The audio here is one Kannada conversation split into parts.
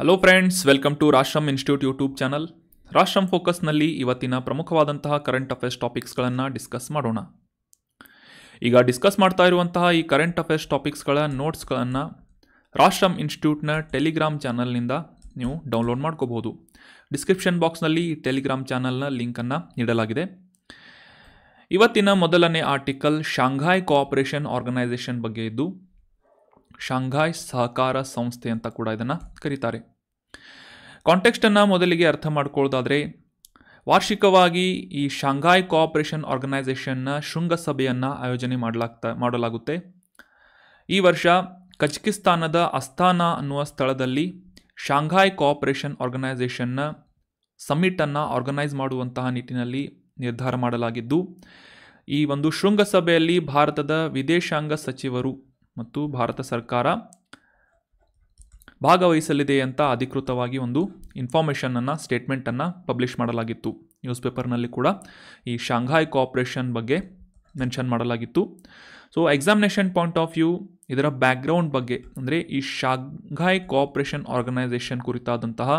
hello friends welcome to Rashram institute YouTube channel Rashram ಫೋಕಸ್ನಲ್ಲಿ ಇವತ್ತಿನ ಪ್ರಮುಖವಾದಂತಹ ಕರೆಂಟ್ ಅಫೇರ್ಸ್ ಟಾಪಿಕ್ಸ್ಗಳನ್ನು ಡಿಸ್ಕಸ್ ಮಾಡೋಣ ಈಗ ಡಿಸ್ಕಸ್ ಮಾಡ್ತಾ ಇರುವಂತಹ ಈ ಕರೆಂಟ್ ಅಫೇರ್ಸ್ ಟಾಪಿಕ್ಸ್ಗಳ ನೋಟ್ಸ್ಗಳನ್ನು ರಾಶ್ರಮ್ ಇನ್ಸ್ಟಿಟ್ಯೂಟ್ನ ಟೆಲಿಗ್ರಾಮ್ ಚಾನಲ್ನಿಂದ ನೀವು ಡೌನ್ಲೋಡ್ ಮಾಡ್ಕೋಬೋದು ಡಿಸ್ಕ್ರಿಪ್ಷನ್ ಬಾಕ್ಸ್ನಲ್ಲಿ ಈ ಟೆಲಿಗ್ರಾಮ್ ಚಾನಲ್ನ ಲಿಂಕನ್ನು ನೀಡಲಾಗಿದೆ ಇವತ್ತಿನ ಮೊದಲನೇ ಆರ್ಟಿಕಲ್ ಶಾಂಘಾಯ್ ಕೋಆಪರೇಷನ್ ಆರ್ಗನೈಸೇಷನ್ ಬಗ್ಗೆ ಇದ್ದು ಶಾಂಘಾಯ್ ಸಹಕಾರ ಸಂಸ್ಥೆ ಅಂತ ಕೂಡ ಇದನ್ನು ಕರೀತಾರೆ ಕಾಂಟೆಕ್ಸ್ಟನ್ನು ಮೊದಲಿಗೆ ಅರ್ಥ ಮಾಡ್ಕೊಳ್ಳೋದಾದರೆ ವಾರ್ಷಿಕವಾಗಿ ಈ ಶಾಂಘಾಯ್ ಕೋಆಪರೇಷನ್ ಆರ್ಗನೈಸೇಷನ್ನ ಶೃಂಗಸಭೆಯನ್ನು ಆಯೋಜನೆ ಮಾಡಲಾಗ್ತಾ ಮಾಡಲಾಗುತ್ತೆ ಈ ವರ್ಷ ಕಜಕಿಸ್ತಾನದ ಅಸ್ತಾನಾ ಅನ್ನುವ ಸ್ಥಳದಲ್ಲಿ ಶಾಂಘಾಯ್ ಕೋಆಪರೇಷನ್ ಆರ್ಗನೈಸೇಷನ್ನ ಸಮ್ಮಿಟನ್ನು ಆರ್ಗನೈಸ್ ಮಾಡುವಂತಹ ನಿಟ್ಟಿನಲ್ಲಿ ನಿರ್ಧಾರ ಮಾಡಲಾಗಿದ್ದು ಈ ಒಂದು ಶೃಂಗಸಭೆಯಲ್ಲಿ ಭಾರತದ ವಿದೇಶಾಂಗ ಸಚಿವರು ಮತ್ತು ಭಾರತ ಸರ್ಕಾರ ಭಾಗವಹಿಸಲಿದೆ ಅಂತ ಅಧಿಕೃತವಾಗಿ ಒಂದು ಇನ್ಫಾರ್ಮೇಷನನ್ನು ಸ್ಟೇಟ್ಮೆಂಟನ್ನು ಪಬ್ಲಿಷ್ ಮಾಡಲಾಗಿತ್ತು ನ್ಯೂಸ್ ಪೇಪರ್ನಲ್ಲಿ ಕೂಡ ಈ ಶಾಂಘಾಯ್ ಕೋಆಪ್ರೇಷನ್ ಬಗ್ಗೆ ಮೆನ್ಷನ್ ಮಾಡಲಾಗಿತ್ತು so examination point of view ಇದರ ಬ್ಯಾಕ್ಗ್ರೌಂಡ್ ಬಗ್ಗೆ ಅಂದರೆ ಈ ಶಾಂಘಾಯ್ ಕೋಆಪ್ರೇಷನ್ ಆರ್ಗನೈಸೇಷನ್ ಕುರಿತಾದಂತಹ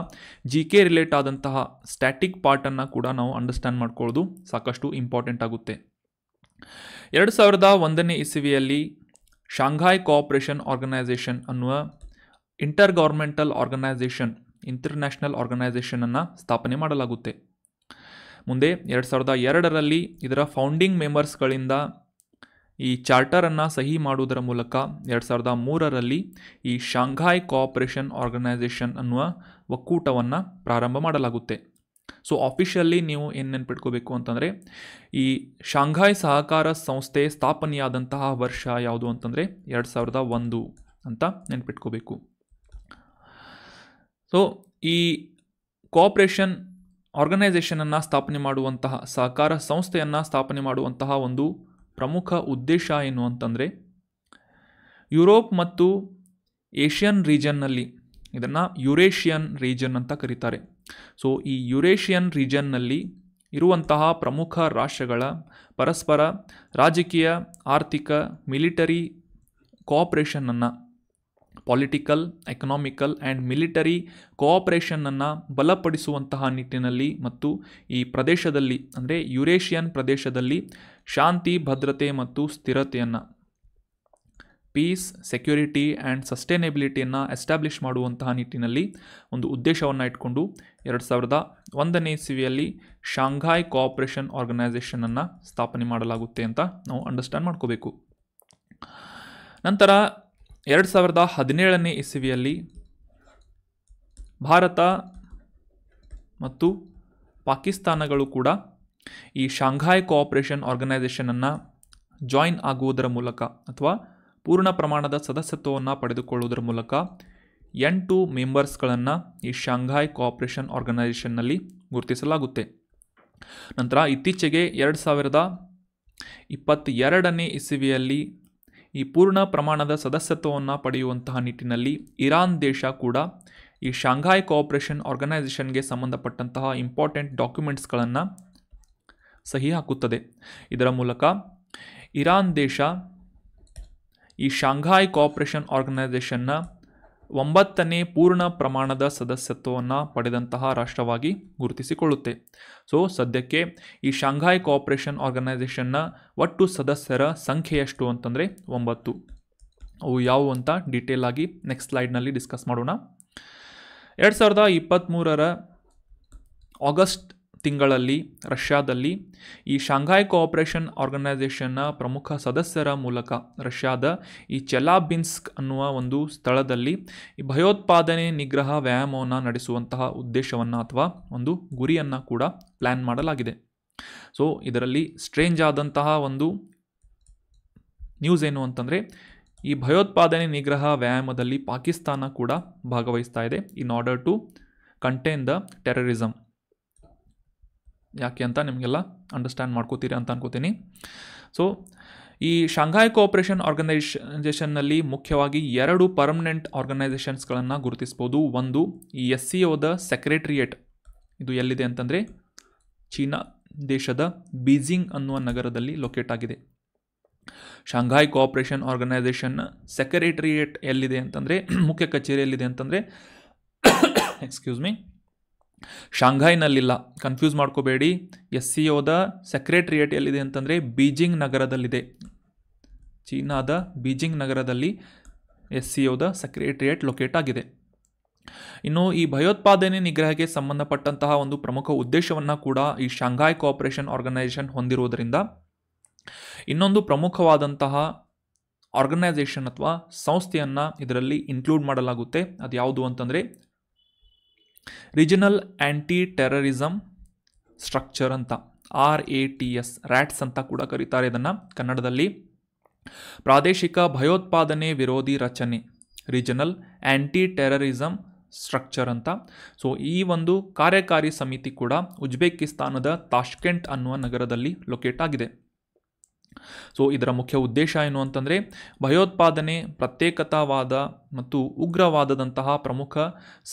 ಜಿ ಕೆ ರಿಲೇಟ್ ಆದಂತಹ ಸ್ಟ್ಯಾಟಿಕ್ ಪಾರ್ಟನ್ನು ಕೂಡ ನಾವು ಅಂಡರ್ಸ್ಟ್ಯಾಂಡ್ ಮಾಡ್ಕೊಳ್ಳೋದು ಸಾಕಷ್ಟು ಇಂಪಾರ್ಟೆಂಟ್ ಆಗುತ್ತೆ ಎರಡು ಸಾವಿರದ ಒಂದನೇ ಇಸವಿಯಲ್ಲಿ ಶಾಂಘಾಯ್ ಕೋಆಪರೇಷನ್ ಆರ್ಗನೈಸೇಷನ್ ಅನ್ನುವ ಇಂಟರ್ ಗೌರ್ಮೆಂಟಲ್ ಆರ್ಗನೈಸೇಷನ್ ಇಂಟರ್ನ್ಯಾಷನಲ್ ಆರ್ಗನೈಸೇಷನನ್ನು ಸ್ಥಾಪನೆ ಮಾಡಲಾಗುತ್ತೆ ಮುಂದೆ ಎರಡು ಸಾವಿರದ ಎರಡರಲ್ಲಿ ಇದರ ಫೌಂಡಿಂಗ್ ಮೆಂಬರ್ಸ್ಗಳಿಂದ ಈ ಚಾರ್ಟರನ್ನು ಸಹಿ ಮಾಡುವುದರ ಮೂಲಕ ಎರಡು ಸಾವಿರದ ಮೂರರಲ್ಲಿ ಈ ಶಾಂಘಾಯ್ ಕೋಆಪರೇಷನ್ ಆರ್ಗನೈಸೇಷನ್ ಅನ್ನುವ ಒಕ್ಕೂಟವನ್ನು ಪ್ರಾರಂಭ ಮಾಡಲಾಗುತ್ತೆ ಸೊ ಆಫಿಷಿಯಲ್ಲಿ ನೀವು ಏನು ನೆನ್ಪಿಟ್ಕೋಬೇಕು ಅಂತಂದರೆ ಈ ಶಾಂಘಾಯ್ ಸಹಕಾರ ಸಂಸ್ಥೆ ಸ್ಥಾಪನೆಯಾದಂತಹ ವರ್ಷ ಯಾವುದು ಅಂತಂದರೆ ಎರಡು ಸಾವಿರದ ಒಂದು ಅಂತ ನೆನ್ಪಿಟ್ಕೋಬೇಕು ಸೊ ಈ ಕೋಆಪ್ರೇಷನ್ ಆರ್ಗನೈಸೇಷನನ್ನು ಸ್ಥಾಪನೆ ಮಾಡುವಂತಹ ಸಹಕಾರ ಸಂಸ್ಥೆಯನ್ನು ಸ್ಥಾಪನೆ ಮಾಡುವಂತಹ ಒಂದು ಪ್ರಮುಖ ಉದ್ದೇಶ ಏನು ಅಂತಂದರೆ ಯುರೋಪ್ ಮತ್ತು ಏಷ್ಯನ್ ರೀಜನ್ನಲ್ಲಿ ಇದನ್ನು ಯುರೇಷಿಯನ್ ರೀಜನ್ ಅಂತ ಕರೀತಾರೆ ಸೊ ಈ ಯುರೇಷಿಯನ್ ರೀಜನ್ನಲ್ಲಿ ಇರುವಂತಹ ಪ್ರಮುಖ ರಾಷ್ಟ್ರಗಳ ಪರಸ್ಪರ ರಾಜಕೀಯ ಆರ್ಥಿಕ ಮಿಲಿಟರಿ ಕೋಆಪ್ರೇಷನನ್ನು ಪಾಲಿಟಿಕಲ್ ಎಕನಾಮಿಕಲ್ ಆ್ಯಂಡ್ ಮಿಲಿಟರಿ ಕೋಆಪ್ರೇಷನನ್ನು ಬಲಪಡಿಸುವಂತಹ ನಿಟ್ಟಿನಲ್ಲಿ ಮತ್ತು ಈ ಪ್ರದೇಶದಲ್ಲಿ ಅಂದರೆ ಯುರೇಷಿಯನ್ ಪ್ರದೇಶದಲ್ಲಿ ಶಾಂತಿ ಭದ್ರತೆ ಮತ್ತು ಸ್ಥಿರತೆಯನ್ನು ಪೀಸ್ ಸೆಕ್ಯೂರಿಟಿ ಆ್ಯಂಡ್ ಸಸ್ಟೇನೆಬಿಲಿಟಿಯನ್ನು ಎಸ್ಟಾಬ್ಲಿಷ್ ಮಾಡುವಂತಹ ನಿಟ್ಟಿನಲ್ಲಿ ಒಂದು ಉದ್ದೇಶವನ್ನು ಇಟ್ಕೊಂಡು ಎರಡು ಸಾವಿರದ ಒಂದನೇ ಇಸವಿಯಲ್ಲಿ ಶಾಂಘಾಯ್ ಕೋಆಪ್ರೇಷನ್ ಆರ್ಗನೈಸೇಷನನ್ನು ಸ್ಥಾಪನೆ ಮಾಡಲಾಗುತ್ತೆ ಅಂತ ನಾವು ಅಂಡರ್ಸ್ಟ್ಯಾಂಡ್ ಮಾಡ್ಕೋಬೇಕು ನಂತರ ಎರಡು ಸಾವಿರದ ಹದಿನೇಳನೇ ಇಸವಿಯಲ್ಲಿ ಭಾರತ ಮತ್ತು ಪಾಕಿಸ್ತಾನಗಳು ಕೂಡ ಈ ಶಾಂಘಾಯ್ ಕೋಆಪ್ರೇಷನ್ ಆರ್ಗನೈಸೇಷನನ್ನು ಜಾಯಿನ್ ಆಗುವುದರ ಮೂಲಕ ಅಥವಾ ಪೂರ್ಣ ಪ್ರಮಾಣದ ಸದಸ್ಯತ್ವವನ್ನು ಪಡೆದುಕೊಳ್ಳುವುದರ ಮೂಲಕ ಎಂಟು ಮೆಂಬರ್ಸ್ಗಳನ್ನು ಈ ಶಾಂಘಾಯ್ ಕೋಆಪರೇಷನ್ ಆರ್ಗನೈಸೇಷನ್ನಲ್ಲಿ ಗುರುತಿಸಲಾಗುತ್ತೆ ನಂತರ ಇತ್ತೀಚೆಗೆ ಎರಡು ಸಾವಿರದ ಇಪ್ಪತ್ತೆರಡನೇ ಇಸವಿಯಲ್ಲಿ ಈ ಪೂರ್ಣ ಪ್ರಮಾಣದ ಸದಸ್ಯತ್ವವನ್ನು ಪಡೆಯುವಂತಹ ನಿಟ್ಟಿನಲ್ಲಿ ಇರಾನ್ ದೇಶ ಕೂಡ ಈ ಶಾಂಘಾಯ್ ಕೋಆಪರೇಷನ್ ಆರ್ಗನೈಸೇಷನ್ಗೆ ಸಂಬಂಧಪಟ್ಟಂತಹ ಇಂಪಾರ್ಟೆಂಟ್ ಡಾಕ್ಯುಮೆಂಟ್ಸ್ಗಳನ್ನು ಸಹಿ ಹಾಕುತ್ತದೆ ಇದರ ಮೂಲಕ ಇರಾನ್ ದೇಶ ಈ ಶಾಂಘಾಯ್ ಕೋಪರೇಷನ್ ಆರ್ಗನೈಸೇಷನ್ನ ಒಂಬತ್ತನೇ ಪೂರ್ಣ ಪ್ರಮಾಣದ ಸದಸ್ಯತ್ವವನ್ನು ಪಡೆದಂತಹ ರಾಷ್ಟ್ರವಾಗಿ ಗುರುತಿಸಿಕೊಳ್ಳುತ್ತೆ ಸೊ ಸದ್ಯಕ್ಕೆ ಈ ಶಾಂಘಾಯ್ ಕೋಪರೇಷನ್ ಆರ್ಗನೈಸೇಷನ್ನ ಒಟ್ಟು ಸದಸ್ಯರ ಸಂಖ್ಯೆ ಎಷ್ಟು ಅಂತಂದರೆ ಒಂಬತ್ತು ಅವು ಯಾವುವು ಅಂತ ಡೀಟೇಲ್ ಆಗಿ ನೆಕ್ಸ್ಟ್ ಸ್ಲೈಡ್ನಲ್ಲಿ ಡಿಸ್ಕಸ್ ಮಾಡೋಣ ಎರಡು ಸಾವಿರದ ಇಪ್ಪತ್ತ್ಮೂರರ ಆಗಸ್ಟ್ ತಿಂಗಳಲ್ಲಿ ರಷ್ಯಾದಲ್ಲಿ ಈ ಶಾಂಘಾಯ್ ಕೋಆಪರೇಷನ್ ಆರ್ಗನೈಸೇಷನ್ನ ಪ್ರಮುಖ ಸದಸ್ಯರ ಮೂಲಕ ರಷ್ಯಾದ ಈ ಚೆಲಾಬಿನ್ಸ್ಕ್ ಅನ್ನುವ ಒಂದು ಸ್ಥಳದಲ್ಲಿ ಈ ಭಯೋತ್ಪಾದನೆ ನಿಗ್ರಹ ವ್ಯಾಯಾಮವನ್ನು ನಡೆಸುವಂತಹ ಉದ್ದೇಶವನ್ನು ಅಥವಾ ಒಂದು ಗುರಿಯನ್ನು ಕೂಡ ಪ್ಲ್ಯಾನ್ ಮಾಡಲಾಗಿದೆ ಸೊ ಇದರಲ್ಲಿ ಸ್ಟ್ರೇಂಜ್ ಆದಂತಹ ಒಂದು ನ್ಯೂಸ್ ಏನು ಅಂತಂದರೆ ಈ ಭಯೋತ್ಪಾದನೆ ನಿಗ್ರಹ ವ್ಯಾಯಾಮದಲ್ಲಿ ಪಾಕಿಸ್ತಾನ ಕೂಡ ಭಾಗವಹಿಸ್ತಾ ಇದೆ in order to contain the terrorism ಯಾಕೆ ಅಂತ ನಿಮಗೆಲ್ಲ ಅಂಡರ್ಸ್ಟ್ಯಾಂಡ್ ಮಾಡ್ಕೋತೀರಿ ಅಂತ ಅನ್ಕೋತೀನಿ ಸೊ ಈ ಶಾಂಘಾಯ್ ಕೋಆಪರೇಷನ್ ಆರ್ಗನೈಸೇಷನ್ನಲ್ಲಿ ಮುಖ್ಯವಾಗಿ ಎರಡು ಪರ್ಮನೆಂಟ್ ಆರ್ಗನೈಸೇಷನ್ಸ್ಗಳನ್ನು ಗುರುತಿಸ್ಬೋದು ಒಂದು ಈ ಎಸ್ ಸಿ ಒದ ಸೆಕ್ರೆಟ್ರಿಯೇಟ್ ಇದು ಎಲ್ಲಿದೆ ಅಂತಂದರೆ ಚೀನಾ ದೇಶದ ಬೀಜಿಂಗ್ ಅನ್ನುವ ನಗರದಲ್ಲಿ ಲೊಕೇಟ್ ಆಗಿದೆ ಶಾಂಘಾಯ್ ಕೋಆಪರೇಷನ್ ಆರ್ಗನೈಸೇಷನ್ನ ಸೆಕ್ರೆಟ್ರಿಯೇಟ್ ಎಲ್ಲಿದೆ ಅಂತಂದರೆ ಮುಖ್ಯ ಕಚೇರಿ ಎಲ್ಲಿದೆ ಅಂತಂದರೆ ಎಕ್ಸ್ಕ್ಯೂಸ್ ಮೀ ಶಾಂಘೈನಲ್ಲಿಲ್ಲ ಕನ್ಫ್ಯೂಸ್ ಮಾಡ್ಕೋಬೇಡಿ ಎಸ್ ಸಿ ಒದ ಸೆಕ್ರೆಟ್ರಿಯೇಟ್ ಎಲ್ಲಿದೆ ಅಂತಂದರೆ ಬೀಜಿಂಗ್ ನಗರದಲ್ಲಿದೆ ಚೀನಾದ ಬೀಜಿಂಗ್ ನಗರದಲ್ಲಿ S C O secretariat locate ಆಗಿದೆ ಇನ್ನು ಈ ಭಯೋತ್ಪಾದನೆ ನಿಗ್ರಹಕ್ಕೆ ಸಂಬಂಧಪಟ್ಟಂತಹ ಒಂದು ಪ್ರಮುಖ ಉದ್ದೇಶವನ್ನು ಕೂಡ ಈ ಶಾಂಘಾಯ್ ಕೋಆಪರೇಷನ್ ಆರ್ಗನೈಸೇಷನ್ ಹೊಂದಿರುವುದರಿಂದ ಇನ್ನೊಂದು ಪ್ರಮುಖವಾದಂತಹ ಆರ್ಗನೈಸೇಷನ್ ಅಥವಾ ಸಂಸ್ಥೆಯನ್ನು ಇದರಲ್ಲಿ ಇನ್ಕ್ಲೂಡ್ ಮಾಡಲಾಗುತ್ತೆ ಅದು ಯಾವುದು ಅಂತಂದರೆ ರೀಜನಲ್ ಆ್ಯಂಟಿ ಟೆರರಿಸಮ್ ಸ್ಟ್ರಕ್ಚರ್ ಅಂತ R A T S RATS ಅಂತ ಕೂಡ ಕರೀತಾರೆ ಇದನ್ನು ಕನ್ನಡದಲ್ಲಿ ಪ್ರಾದೇಶಿಕ ಭಯೋತ್ಪಾದನೆ ವಿರೋಧಿ ರಚನೆ ರೀಜನಲ್ ಆ್ಯಂಟಿ ಟೆರರಿಸಮ್ ಸ್ಟ್ರಕ್ಚರ್ ಅಂತ ಸೊ ಈ ಒಂದು ಕಾರ್ಯಕಾರಿ ಸಮಿತಿ ಕೂಡ ಉಜ್ಬೇಕಿಸ್ತಾನದ ತಾಷ್ಕೆಂಟ್ ಅನ್ನುವ ನಗರದಲ್ಲಿ ಲೊಕೇಟ್ ಆಗಿದೆ ಸೊ ಇದರ ಮುಖ್ಯ ಉದ್ದೇಶ ಏನು ಅಂತಂದರೆ ಭಯೋತ್ಪಾದನೆ ಪ್ರತ್ಯೇಕತಾವಾದ ಮತ್ತು ಉಗ್ರವಾದದಂತಹ ಪ್ರಮುಖ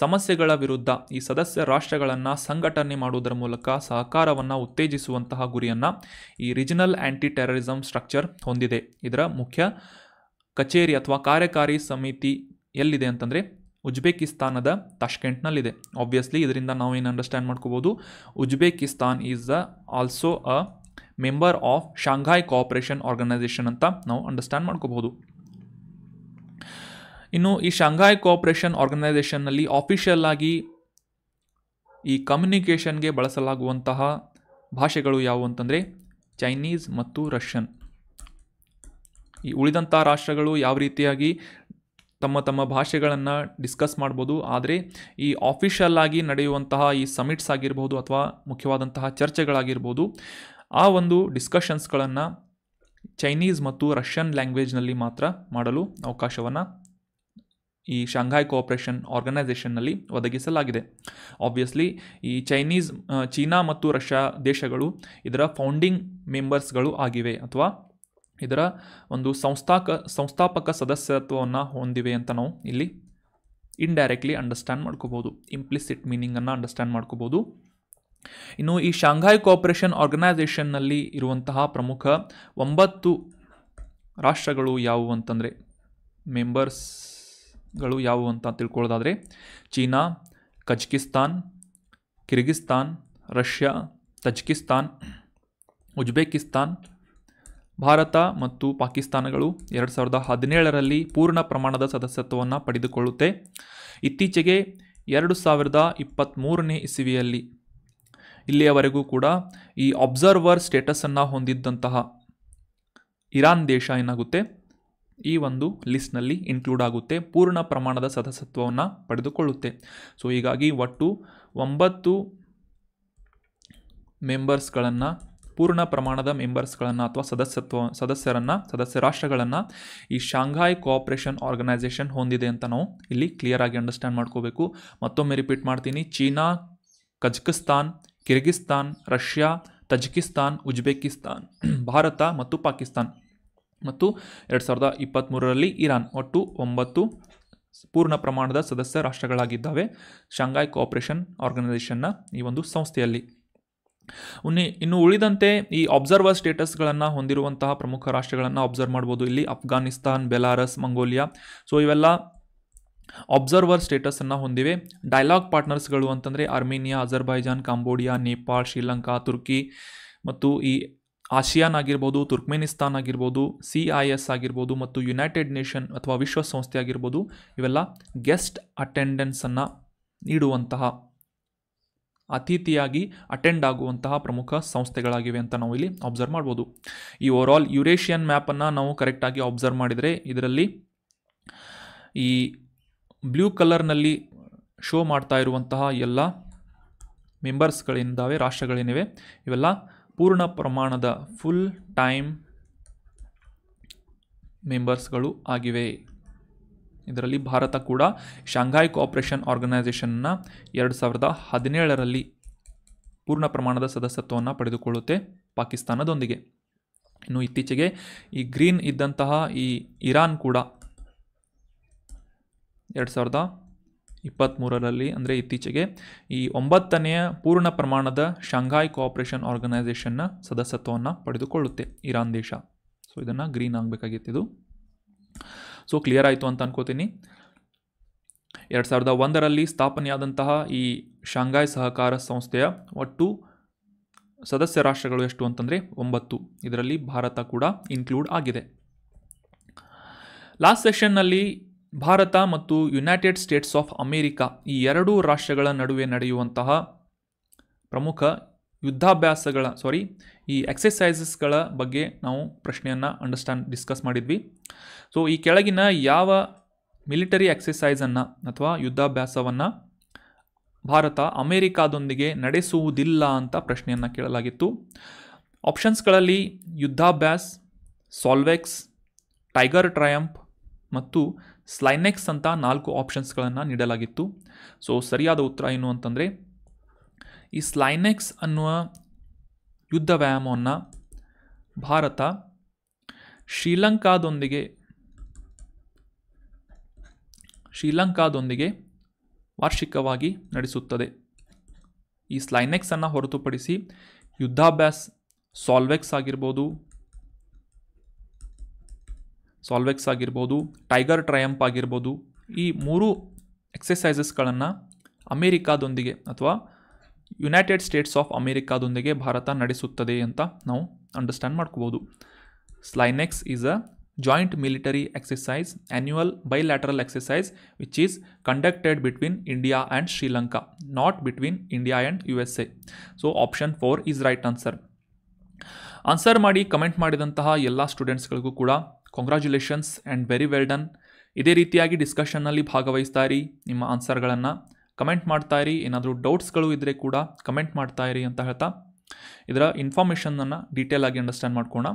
ಸಮಸ್ಯೆಗಳ ವಿರುದ್ಧ ಈ ಸದಸ್ಯ ರಾಷ್ಟ್ರಗಳನ್ನು ಸಂಘಟನೆ ಮಾಡುವುದರ ಮೂಲಕ ಸಹಕಾರವನ್ನು ಉತ್ತೇಜಿಸುವಂತಹ ಗುರಿಯನ್ನು ಈ ರಿಜಿನಲ್ ಆ್ಯಂಟಿ ಟೆರರಿಸಮ್ ಸ್ಟ್ರಕ್ಚರ್ ಹೊಂದಿದೆ ಇದರ ಮುಖ್ಯ ಕಚೇರಿ ಅಥವಾ ಕಾರ್ಯಕಾರಿ ಸಮಿತಿ ಎಲ್ಲಿದೆ ಅಂತಂದರೆ ಉಜ್ಬೇಕಿಸ್ತಾನದ ತಾಷ್ಕೆಂಟ್ನಲ್ಲಿದೆ ಆಬ್ವಿಯಸ್ಲಿ ಇದರಿಂದ ನಾವು ಏನು ಅಂಡರ್ಸ್ಟ್ಯಾಂಡ್ ಮಾಡ್ಕೋಬೋದು Uzbekistan is a also a member of Shanghai cooperation organisation ಅಂತ ನಾವು ಅಂಡರ್ಸ್ಟ್ಯಾಂಡ್ ಮಾಡ್ಕೋಬಹುದು ಇನ್ನು ಈ ಶಾಂಘಾಯ್ ಕೋಆಪರೇಷನ್ ಆರ್ಗನೈಸೇಷನ್ನಲ್ಲಿ ಆಫಿಷಿಯಲ್ ಆಗಿ ಈ ಕಮ್ಯುನಿಕೇಷನ್ಗೆ ಬಳಸಲಾಗುವಂತಹ ಭಾಷೆಗಳು ಯಾವುವು ಅಂತಂದರೆ ಚೈನೀಸ್ ಮತ್ತು ರಷ್ಯನ್ ಈ ಉಳಿದಂಥ ರಾಷ್ಟ್ರಗಳು ಯಾವ ರೀತಿಯಾಗಿ ತಮ್ಮ ತಮ್ಮ ಭಾಷೆಗಳನ್ನು ಡಿಸ್ಕಸ್ ಮಾಡ್ಬೋದು ಆದರೆ ಈ ಆಫಿಷಿಯಲ್ ಆಗಿ ನಡೆಯುವಂತಹ ಈ ಸಮಿಟ್ಸ್ ಆಗಿರ್ಬೋದು ಅಥವಾ ಮುಖ್ಯವಾದಂತಹ ಚರ್ಚೆಗಳಾಗಿರ್ಬೋದು ಆ ಒಂದು ಡಿಸ್ಕಷನ್ಸ್ಗಳನ್ನು ಚೈನೀಸ್ ಮತ್ತು ರಷ್ಯನ್ ಲ್ಯಾಂಗ್ವೇಜ್ನಲ್ಲಿ ಮಾತ್ರ ಮಾಡಲು ಅವಕಾಶವನ್ನು ಈ ಶಾಂಘಾಯ್ ಕೋಆಪ್ರೇಷನ್ ಆರ್ಗನೈಸೇಷನ್ನಲ್ಲಿ ಒದಗಿಸಲಾಗಿದೆ ಆಬ್ವಿಯಸ್ಲಿ ಈ ಚೈನೀಸ್ ಚೀನಾ ಮತ್ತು ರಷ್ಯಾ ದೇಶಗಳು ಇದರ ಫೌಂಡಿಂಗ್ ಮೆಂಬರ್ಸ್ಗಳು ಆಗಿವೆ ಅಥವಾ ಇದರ ಒಂದು ಸಂಸ್ಥಾಕ ಸಂಸ್ಥಾಪಕ ಸದಸ್ಯತ್ವವನ್ನು ಹೊಂದಿವೆ ಅಂತ ನಾವು ಇಲ್ಲಿ ಇಂಡೈರೆಕ್ಟ್ಲಿ ಅಂಡರ್ಸ್ಟ್ಯಾಂಡ್ ಮಾಡ್ಕೋಬೋದು ಇಂಪ್ಲಿಸಿಟ್ ಮೀನಿಂಗನ್ನು ಅಂಡರ್ಸ್ಟ್ಯಾಂಡ್ ಮಾಡ್ಕೋಬೋದು ಇನ್ನು ಈ ಶಾಂಘಾಯ್ ಕೋಪರೇಷನ್ ಆರ್ಗನೈಸೇಷನ್ನಲ್ಲಿ ಇರುವಂತಹ ಪ್ರಮುಖ ಒಂಬತ್ತು ರಾಷ್ಟ್ರಗಳು ಯಾವುವು ಅಂತಂದರೆ ಮೆಂಬರ್ಸ್ಗಳು ಯಾವುವು ಅಂತ ತಿಳ್ಕೊಳ್ಳೋದಾದರೆ China Kazakhstan Kyrgyzstan Russia Tajikistan Uzbekistan Bharat ಮತ್ತು ಪಾಕಿಸ್ತಾನಗಳು ಎರಡು ಸಾವಿರದ ಹದಿನೇಳರಲ್ಲಿ ಪೂರ್ಣ ಪ್ರಮಾಣದ ಸದಸ್ಯತ್ವವನ್ನು ಪಡೆದುಕೊಳ್ಳುತ್ತೆ ಇತ್ತೀಚೆಗೆ ಎರಡು ಸಾವಿರದ ಇಪ್ಪತ್ತ್ಮೂರನೇ ಇಸವಿಯಲ್ಲಿ ಇಲ್ಲಿಯವರೆಗೂ ಕೂಡ ಈ ಅಬ್ಸರ್ವರ್ ಸ್ಟೇಟಸನ್ನು ಹೊಂದಿದ್ದಂತಹ ಇರಾನ್ ದೇಶ ಏನಾಗುತ್ತೆ ಈ ಒಂದು ಲಿಸ್ಟ್ನಲ್ಲಿ ಇನ್ಕ್ಲೂಡ್ ಆಗುತ್ತೆ ಪೂರ್ಣ ಪ್ರಮಾಣದ ಸದಸ್ಯತ್ವವನ್ನು ಪಡೆದುಕೊಳ್ಳುತ್ತೆ ಸೊ ಹೀಗಾಗಿ ಒಟ್ಟು ಒಂಬತ್ತು ಮೆಂಬರ್ಸ್ಗಳನ್ನು ಪೂರ್ಣ ಪ್ರಮಾಣದ ಮೆಂಬರ್ಸ್ಗಳನ್ನು ಅಥವಾ ಸದಸ್ಯತ್ವ ಸದಸ್ಯರನ್ನು ಸದಸ್ಯ ರಾಷ್ಟ್ರಗಳನ್ನು ಈ ಶಾಂಘಾಯ್ ಕೋಆಪ್ರೇಷನ್ ಆರ್ಗನೈಸೇಷನ್ ಹೊಂದಿದೆ ಅಂತ ನಾವು ಇಲ್ಲಿ ಕ್ಲಿಯರ್ ಆಗಿ ಅಂಡರ್ಸ್ಟ್ಯಾಂಡ್ ಮಾಡ್ಕೋಬೇಕು ಮತ್ತೊಮ್ಮೆ ರಿಪೀಟ್ ಮಾಡ್ತೀನಿ China Kazakhstan Kyrgyzstan Russia Tajikistan Uzbekistan Bharat ಮತ್ತು ಪಾಕಿಸ್ತಾನ್ ಮತ್ತು ಎರಡು ಸಾವಿರದ ಇಪ್ಪತ್ತ್ಮೂರರಲ್ಲಿ ಇರಾನ್ ಒಟ್ಟು ಒಂಬತ್ತು ಪೂರ್ಣ ಪ್ರಮಾಣದ ಸದಸ್ಯ ರಾಷ್ಟ್ರಗಳಾಗಿದ್ದಾವೆ ಶಾಂಘಾಯ್ ಕೋಆಪರೇಷನ್ ಆರ್ಗನೈಸೇಷನ್ನ ಈ ಒಂದು ಸಂಸ್ಥೆಯಲ್ಲಿ ಉನ್ನಿ ಇನ್ನು ಉಳಿದಂತೆ ಈ ಅಬ್ಸರ್ವರ್ ಸ್ಟೇಟಸ್ಗಳನ್ನು ಹೊಂದಿರುವಂತಹ ಪ್ರಮುಖ ರಾಷ್ಟ್ರಗಳನ್ನು ಅಬ್ಸರ್ವ್ ಮಾಡ್ಬೋದು ಇಲ್ಲಿ ಅಫ್ಘಾನಿಸ್ತಾನ್ ಬೆಲಾರಸ್ ಮಂಗೋಲಿಯಾ ಸೊ ಇವೆಲ್ಲ ಅಬ್ಸರ್ವರ್ ಸ್ಟೇಟಸನ್ನು ಹೊಂದಿವೆ ಡೈಲಾಗ್ ಪಾರ್ಟ್ನರ್ಸ್ಗಳು ಅಂತಂದರೆ Armenia Azerbaijan Cambodia Nepal Sri Lanka Turkey ಮತ್ತು ಈ ಆಸಿಯಾನ್ ಆಗಿರ್ಬೋದು ತುರ್ಕ್ಮೆನಿಸ್ತಾನ್ ಆಗಿರ್ಬೋದು ಸಿ ಐ ಎಸ್ ಆಗಿರ್ಬೋದು ಮತ್ತು ಯುನೈಟೆಡ್ ನೇಷನ್ ಅಥವಾ ವಿಶ್ವಸಂಸ್ಥೆ ಆಗಿರ್ಬೋದು ಇವೆಲ್ಲ ಗೆಸ್ಟ್ ಅಟೆಂಡೆನ್ಸನ್ನು ನೀಡುವಂತಹ ಅತಿಥಿಯಾಗಿ ಅಟೆಂಡ್ ಆಗುವಂತಹ ಪ್ರಮುಖ ಸಂಸ್ಥೆಗಳಾಗಿವೆ ಅಂತ ನಾವು ಇಲ್ಲಿ ಅಬ್ಸರ್ವ್ ಮಾಡ್ಬೋದು ಈ ಓವರ್ ಆಲ್ ಯುರೇಷಿಯನ್ ಮ್ಯಾಪನ್ನು ನಾವು ಕರೆಕ್ಟಾಗಿ ಅಬ್ಸರ್ವ್ ಮಾಡಿದರೆ ಇದರಲ್ಲಿ ಈ ಬ್ಲೂ ಕಲರ್ನಲ್ಲಿ ಶೋ ಮಾಡ್ತಾ ಇರುವಂತಹ ಎಲ್ಲ ಮೆಂಬರ್ಸ್ಗಳಿಂದಾವೆ ರಾಷ್ಟ್ರಗಳೇನಿವೆ ಇವೆಲ್ಲ ಪೂರ್ಣ ಪ್ರಮಾಣದ ಫುಲ್ ಟೈಮ್ ಮೆಂಬರ್ಸ್ಗಳು ಆಗಿವೆ ಇದರಲ್ಲಿ ಭಾರತ ಕೂಡ ಶಾಂಘಾಯ್ ಕೋಆಪರೇಷನ್ ಆರ್ಗನೈಸೇಷನ್ನ ಎರಡು ಸಾವಿರದ ಹದಿನೇಳರಲ್ಲಿ ಪೂರ್ಣ ಪ್ರಮಾಣದ ಸದಸ್ಯತ್ವವನ್ನು ಪಡೆದುಕೊಳ್ಳುತ್ತೆ ಪಾಕಿಸ್ತಾನದೊಂದಿಗೆ ಇನ್ನು ಇತ್ತೀಚೆಗೆ ಈ ಗ್ರೀನ್ ಇದ್ದಂತಹ ಈ ಇರಾನ್ ಕೂಡ ಎರಡು ಸಾವಿರದ ಇಪ್ಪತ್ತ್ಮೂರರಲ್ಲಿ ಅಂದರೆ ಇತ್ತೀಚೆಗೆ ಈ ಒಂಬತ್ತನೆಯ ಪೂರ್ಣ ಪ್ರಮಾಣದ ಶಾಂಘಾಯ್ ಕೋಆಪರೇಷನ್ ಆರ್ಗನೈಸೇಷನ್ನ ಸದಸ್ಯತ್ವವನ್ನು ಪಡೆದುಕೊಳ್ಳುತ್ತೆ ಇರಾನ್ ದೇಶ ಸೊ ಇದನ್ನು ಗ್ರೀನ್ ಆಗಬೇಕಾಗಿತ್ತಿದು ಸೊ ಕ್ಲಿಯರ್ ಆಯಿತು ಅಂತ ಅನ್ಕೋತೀನಿ ಎರಡು ಸಾವಿರದ ಒಂದರಲ್ಲಿ ಸ್ಥಾಪನೆಯಾದಂತಹ ಈ ಶಾಂಘಾಯ್ ಸಹಕಾರ ಸಂಸ್ಥೆಯ ಒಟ್ಟು ಸದಸ್ಯ ರಾಷ್ಟ್ರಗಳು ಎಷ್ಟು ಅಂತಂದರೆ ಒಂಬತ್ತು ಇದರಲ್ಲಿ ಭಾರತ ಕೂಡ ಇನ್ಕ್ಲೂಡ್ ಆಗಿದೆ ಲಾಸ್ಟ್ ಸೆಷನ್ನಲ್ಲಿ ಭಾರತ ಮತ್ತು ಯುನೈಟೆಡ್ ಸ್ಟೇಟ್ಸ್ ಆಫ್ ಅಮೇರಿಕಾ ಈ ಎರಡೂ ರಾಷ್ಟ್ರಗಳ ನಡುವೆ ನಡೆಯುವಂತಹ ಪ್ರಮುಖ ಯುದ್ಧಾಭ್ಯಾಸಗಳ ಸಾರಿ ಈ ಎಕ್ಸಸೈಸಸ್ಗಳ ಬಗ್ಗೆ ನಾವು ಪ್ರಶ್ನೆಯನ್ನು ಅಂಡರ್ಸ್ಟ್ಯಾಂಡ್ ಡಿಸ್ಕಸ್ ಮಾಡಿದ್ವಿ ಸೊ ಈ ಕೆಳಗಿನ ಯಾವ ಮಿಲಿಟರಿ ಎಕ್ಸಸೈಸನ್ನು ಅಥವಾ ಯುದ್ಧಾಭ್ಯಾಸವನ್ನು ಭಾರತ ಅಮೇರಿಕಾದೊಂದಿಗೆ ನಡೆಸುವುದಿಲ್ಲ ಅಂತ ಪ್ರಶ್ನೆಯನ್ನು ಕೇಳಲಾಗಿತ್ತು ಆಪ್ಷನ್ಸ್ಗಳಲ್ಲಿ ಯುದ್ಧಾಭ್ಯಾಸ್ ಸಾಲ್ವೆಕ್ಸ್ ಟೈಗರ್ ಟ್ರಯಂಪ್ ಮತ್ತು ಸ್ಲೈನೆಕ್ಸ್ ಅಂತ ನಾಲ್ಕು ಆಪ್ಷನ್ಸ್ಗಳನ್ನು ನೀಡಲಾಗಿತ್ತು ಸೊ ಸರಿಯಾದ ಉತ್ತರ ಏನು ಅಂತಂದರೆ ಈ ಸ್ಲೈನೆಕ್ಸ್ ಅನ್ನುವ ಯುದ್ಧ ವ್ಯಾಯಾಮವನ್ನು ಭಾರತ ಶ್ರೀಲಂಕಾದೊಂದಿಗೆ ಶ್ರೀಲಂಕಾದೊಂದಿಗೆ ವಾರ್ಷಿಕವಾಗಿ ನಡೆಸುತ್ತದೆ ಈ ಸ್ಲೈನೆಕ್ಸನ್ನು ಹೊರತುಪಡಿಸಿ ಯುದ್ಧಾಭ್ಯಾಸ್ ಸಾಲ್ವೆಕ್ಸ್ ಆಗಿರ್ಬೋದು ಸಾಲ್ವೆಕ್ಸ್ ಆಗಿರ್ಬೋದು ಟೈಗರ್ ಟ್ರಯಂಪ್ ಆಗಿರ್ಬೋದು ಈ ಮೂರು ಎಕ್ಸಸೈಸಸ್ಗಳನ್ನು ಅಮೇರಿಕಾದೊಂದಿಗೆ ಅಥವಾ ಯುನೈಟೆಡ್ ಸ್ಟೇಟ್ಸ್ ಆಫ್ ಅಮೇರಿಕಾದೊಂದಿಗೆ ಭಾರತ ನಡೆಸುತ್ತದೆ ಅಂತ ನಾವು ಅಂಡರ್ಸ್ಟ್ಯಾಂಡ್ ಮಾಡ್ಕೋಬೋದು SLINEX is a joint military exercise annual bilateral exercise which is conducted between India and Sri Lanka not between India and U S A so option four is right answer answer ಮಾಡಿ ಕಮೆಂಟ್ ಮಾಡಿದಂತಹ ಎಲ್ಲ ಸ್ಟೂಡೆಂಟ್ಸ್ಗಳಿಗೂ ಕೂಡ congratulations and very well done ಇದೇ ರೀತಿಯಾಗಿ ಡಿಸ್ಕಷನ್ನಲ್ಲಿ ಭಾಗವಹಿಸ್ತಾ ಇರಿ ನಿಮ್ಮ ಆನ್ಸರ್ಗಳನ್ನು ಕಮೆಂಟ್ ಮಾಡ್ತಾ ಇರಿ ಏನಾದರೂ ಡೌಟ್ಸ್ಗಳು ಇದ್ದರೆ ಕೂಡ ಕಮೆಂಟ್ ಮಾಡ್ತಾ ಇರಿ ಅಂತ ಹೇಳ್ತಾ ಇದರ ಇನ್ಫಾರ್ಮೇಷನನ್ನು ಡೀಟೇಲ್ ಆಗಿ ಅಂಡರ್ಸ್ಟ್ಯಾಂಡ್ ಮಾಡ್ಕೋಣ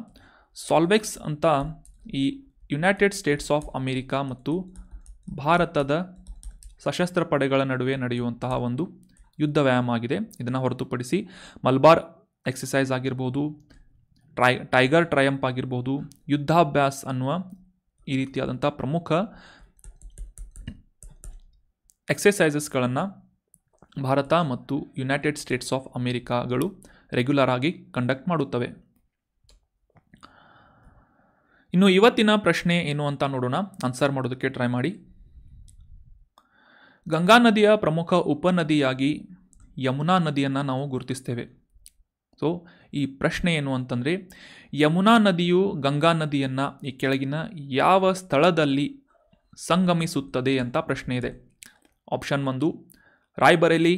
ಸಾಲ್ವೆಕ್ಸ್ ಅಂತ ಈ ಯುನೈಟೆಡ್ ಸ್ಟೇಟ್ಸ್ ಆಫ್ ಅಮೇರಿಕಾ ಮತ್ತು ಭಾರತದ ಸಶಸ್ತ್ರ ಪಡೆಗಳ ನಡುವೆ ನಡೆಯುವಂತಹ ಒಂದು ಯುದ್ಧ ವ್ಯಾಯಾಮ ಆಗಿದೆ ಇದನ್ನು ಹೊರತುಪಡಿಸಿ ಮಲ್ಬಾರ್ ಎಕ್ಸಸೈಸ್ ಆಗಿರ್ಬೋದು ಟ್ರೈ ಟೈಗರ್ ಟ್ರಯಂಪ್ ಆಗಿರ್ಬೋದು ಯುದ್ಧಾಭ್ಯಾಸ್ ಅನ್ನುವ ಈ ರೀತಿಯಾದಂಥ ಪ್ರಮುಖ ಎಕ್ಸಸೈಸಸ್ಗಳನ್ನು ಭಾರತ ಮತ್ತು ಯುನೈಟೆಡ್ ಸ್ಟೇಟ್ಸ್ ಆಫ್ ಅಮೇರಿಕಾಗಳು ರೆಗ್ಯುಲರ್ ಆಗಿ ಕಂಡಕ್ಟ್ ಮಾಡುತ್ತವೆ ಇನ್ನು ಇವತ್ತಿನ ಪ್ರಶ್ನೆ ಏನು ಅಂತ ನೋಡೋಣ ಆನ್ಸರ್ ಮಾಡೋದಕ್ಕೆ ಟ್ರೈ ಮಾಡಿ ಗಂಗಾ ನದಿಯ ಪ್ರಮುಖ ಉಪನದಿಯಾಗಿ ಯಮುನಾ ನದಿಯನ್ನು ನಾವು ಗುರುತಿಸ್ತೇವೆ ಸೊ ಈ ಪ್ರಶ್ನೆ ಏನು ಅಂತಂದರೆ ಯಮುನಾ ನದಿಯು ಗಂಗಾ ನದಿಯನ್ನು ಈ ಕೆಳಗಿನ ಯಾವ ಸ್ಥಳದಲ್ಲಿ ಸಂಗಮಿಸುತ್ತದೆ ಅಂತ ಪ್ರಶ್ನೆ ಇದೆ ಆಪ್ಷನ್ ಒಂದು ರಾಯ್ಬರೇಲಿ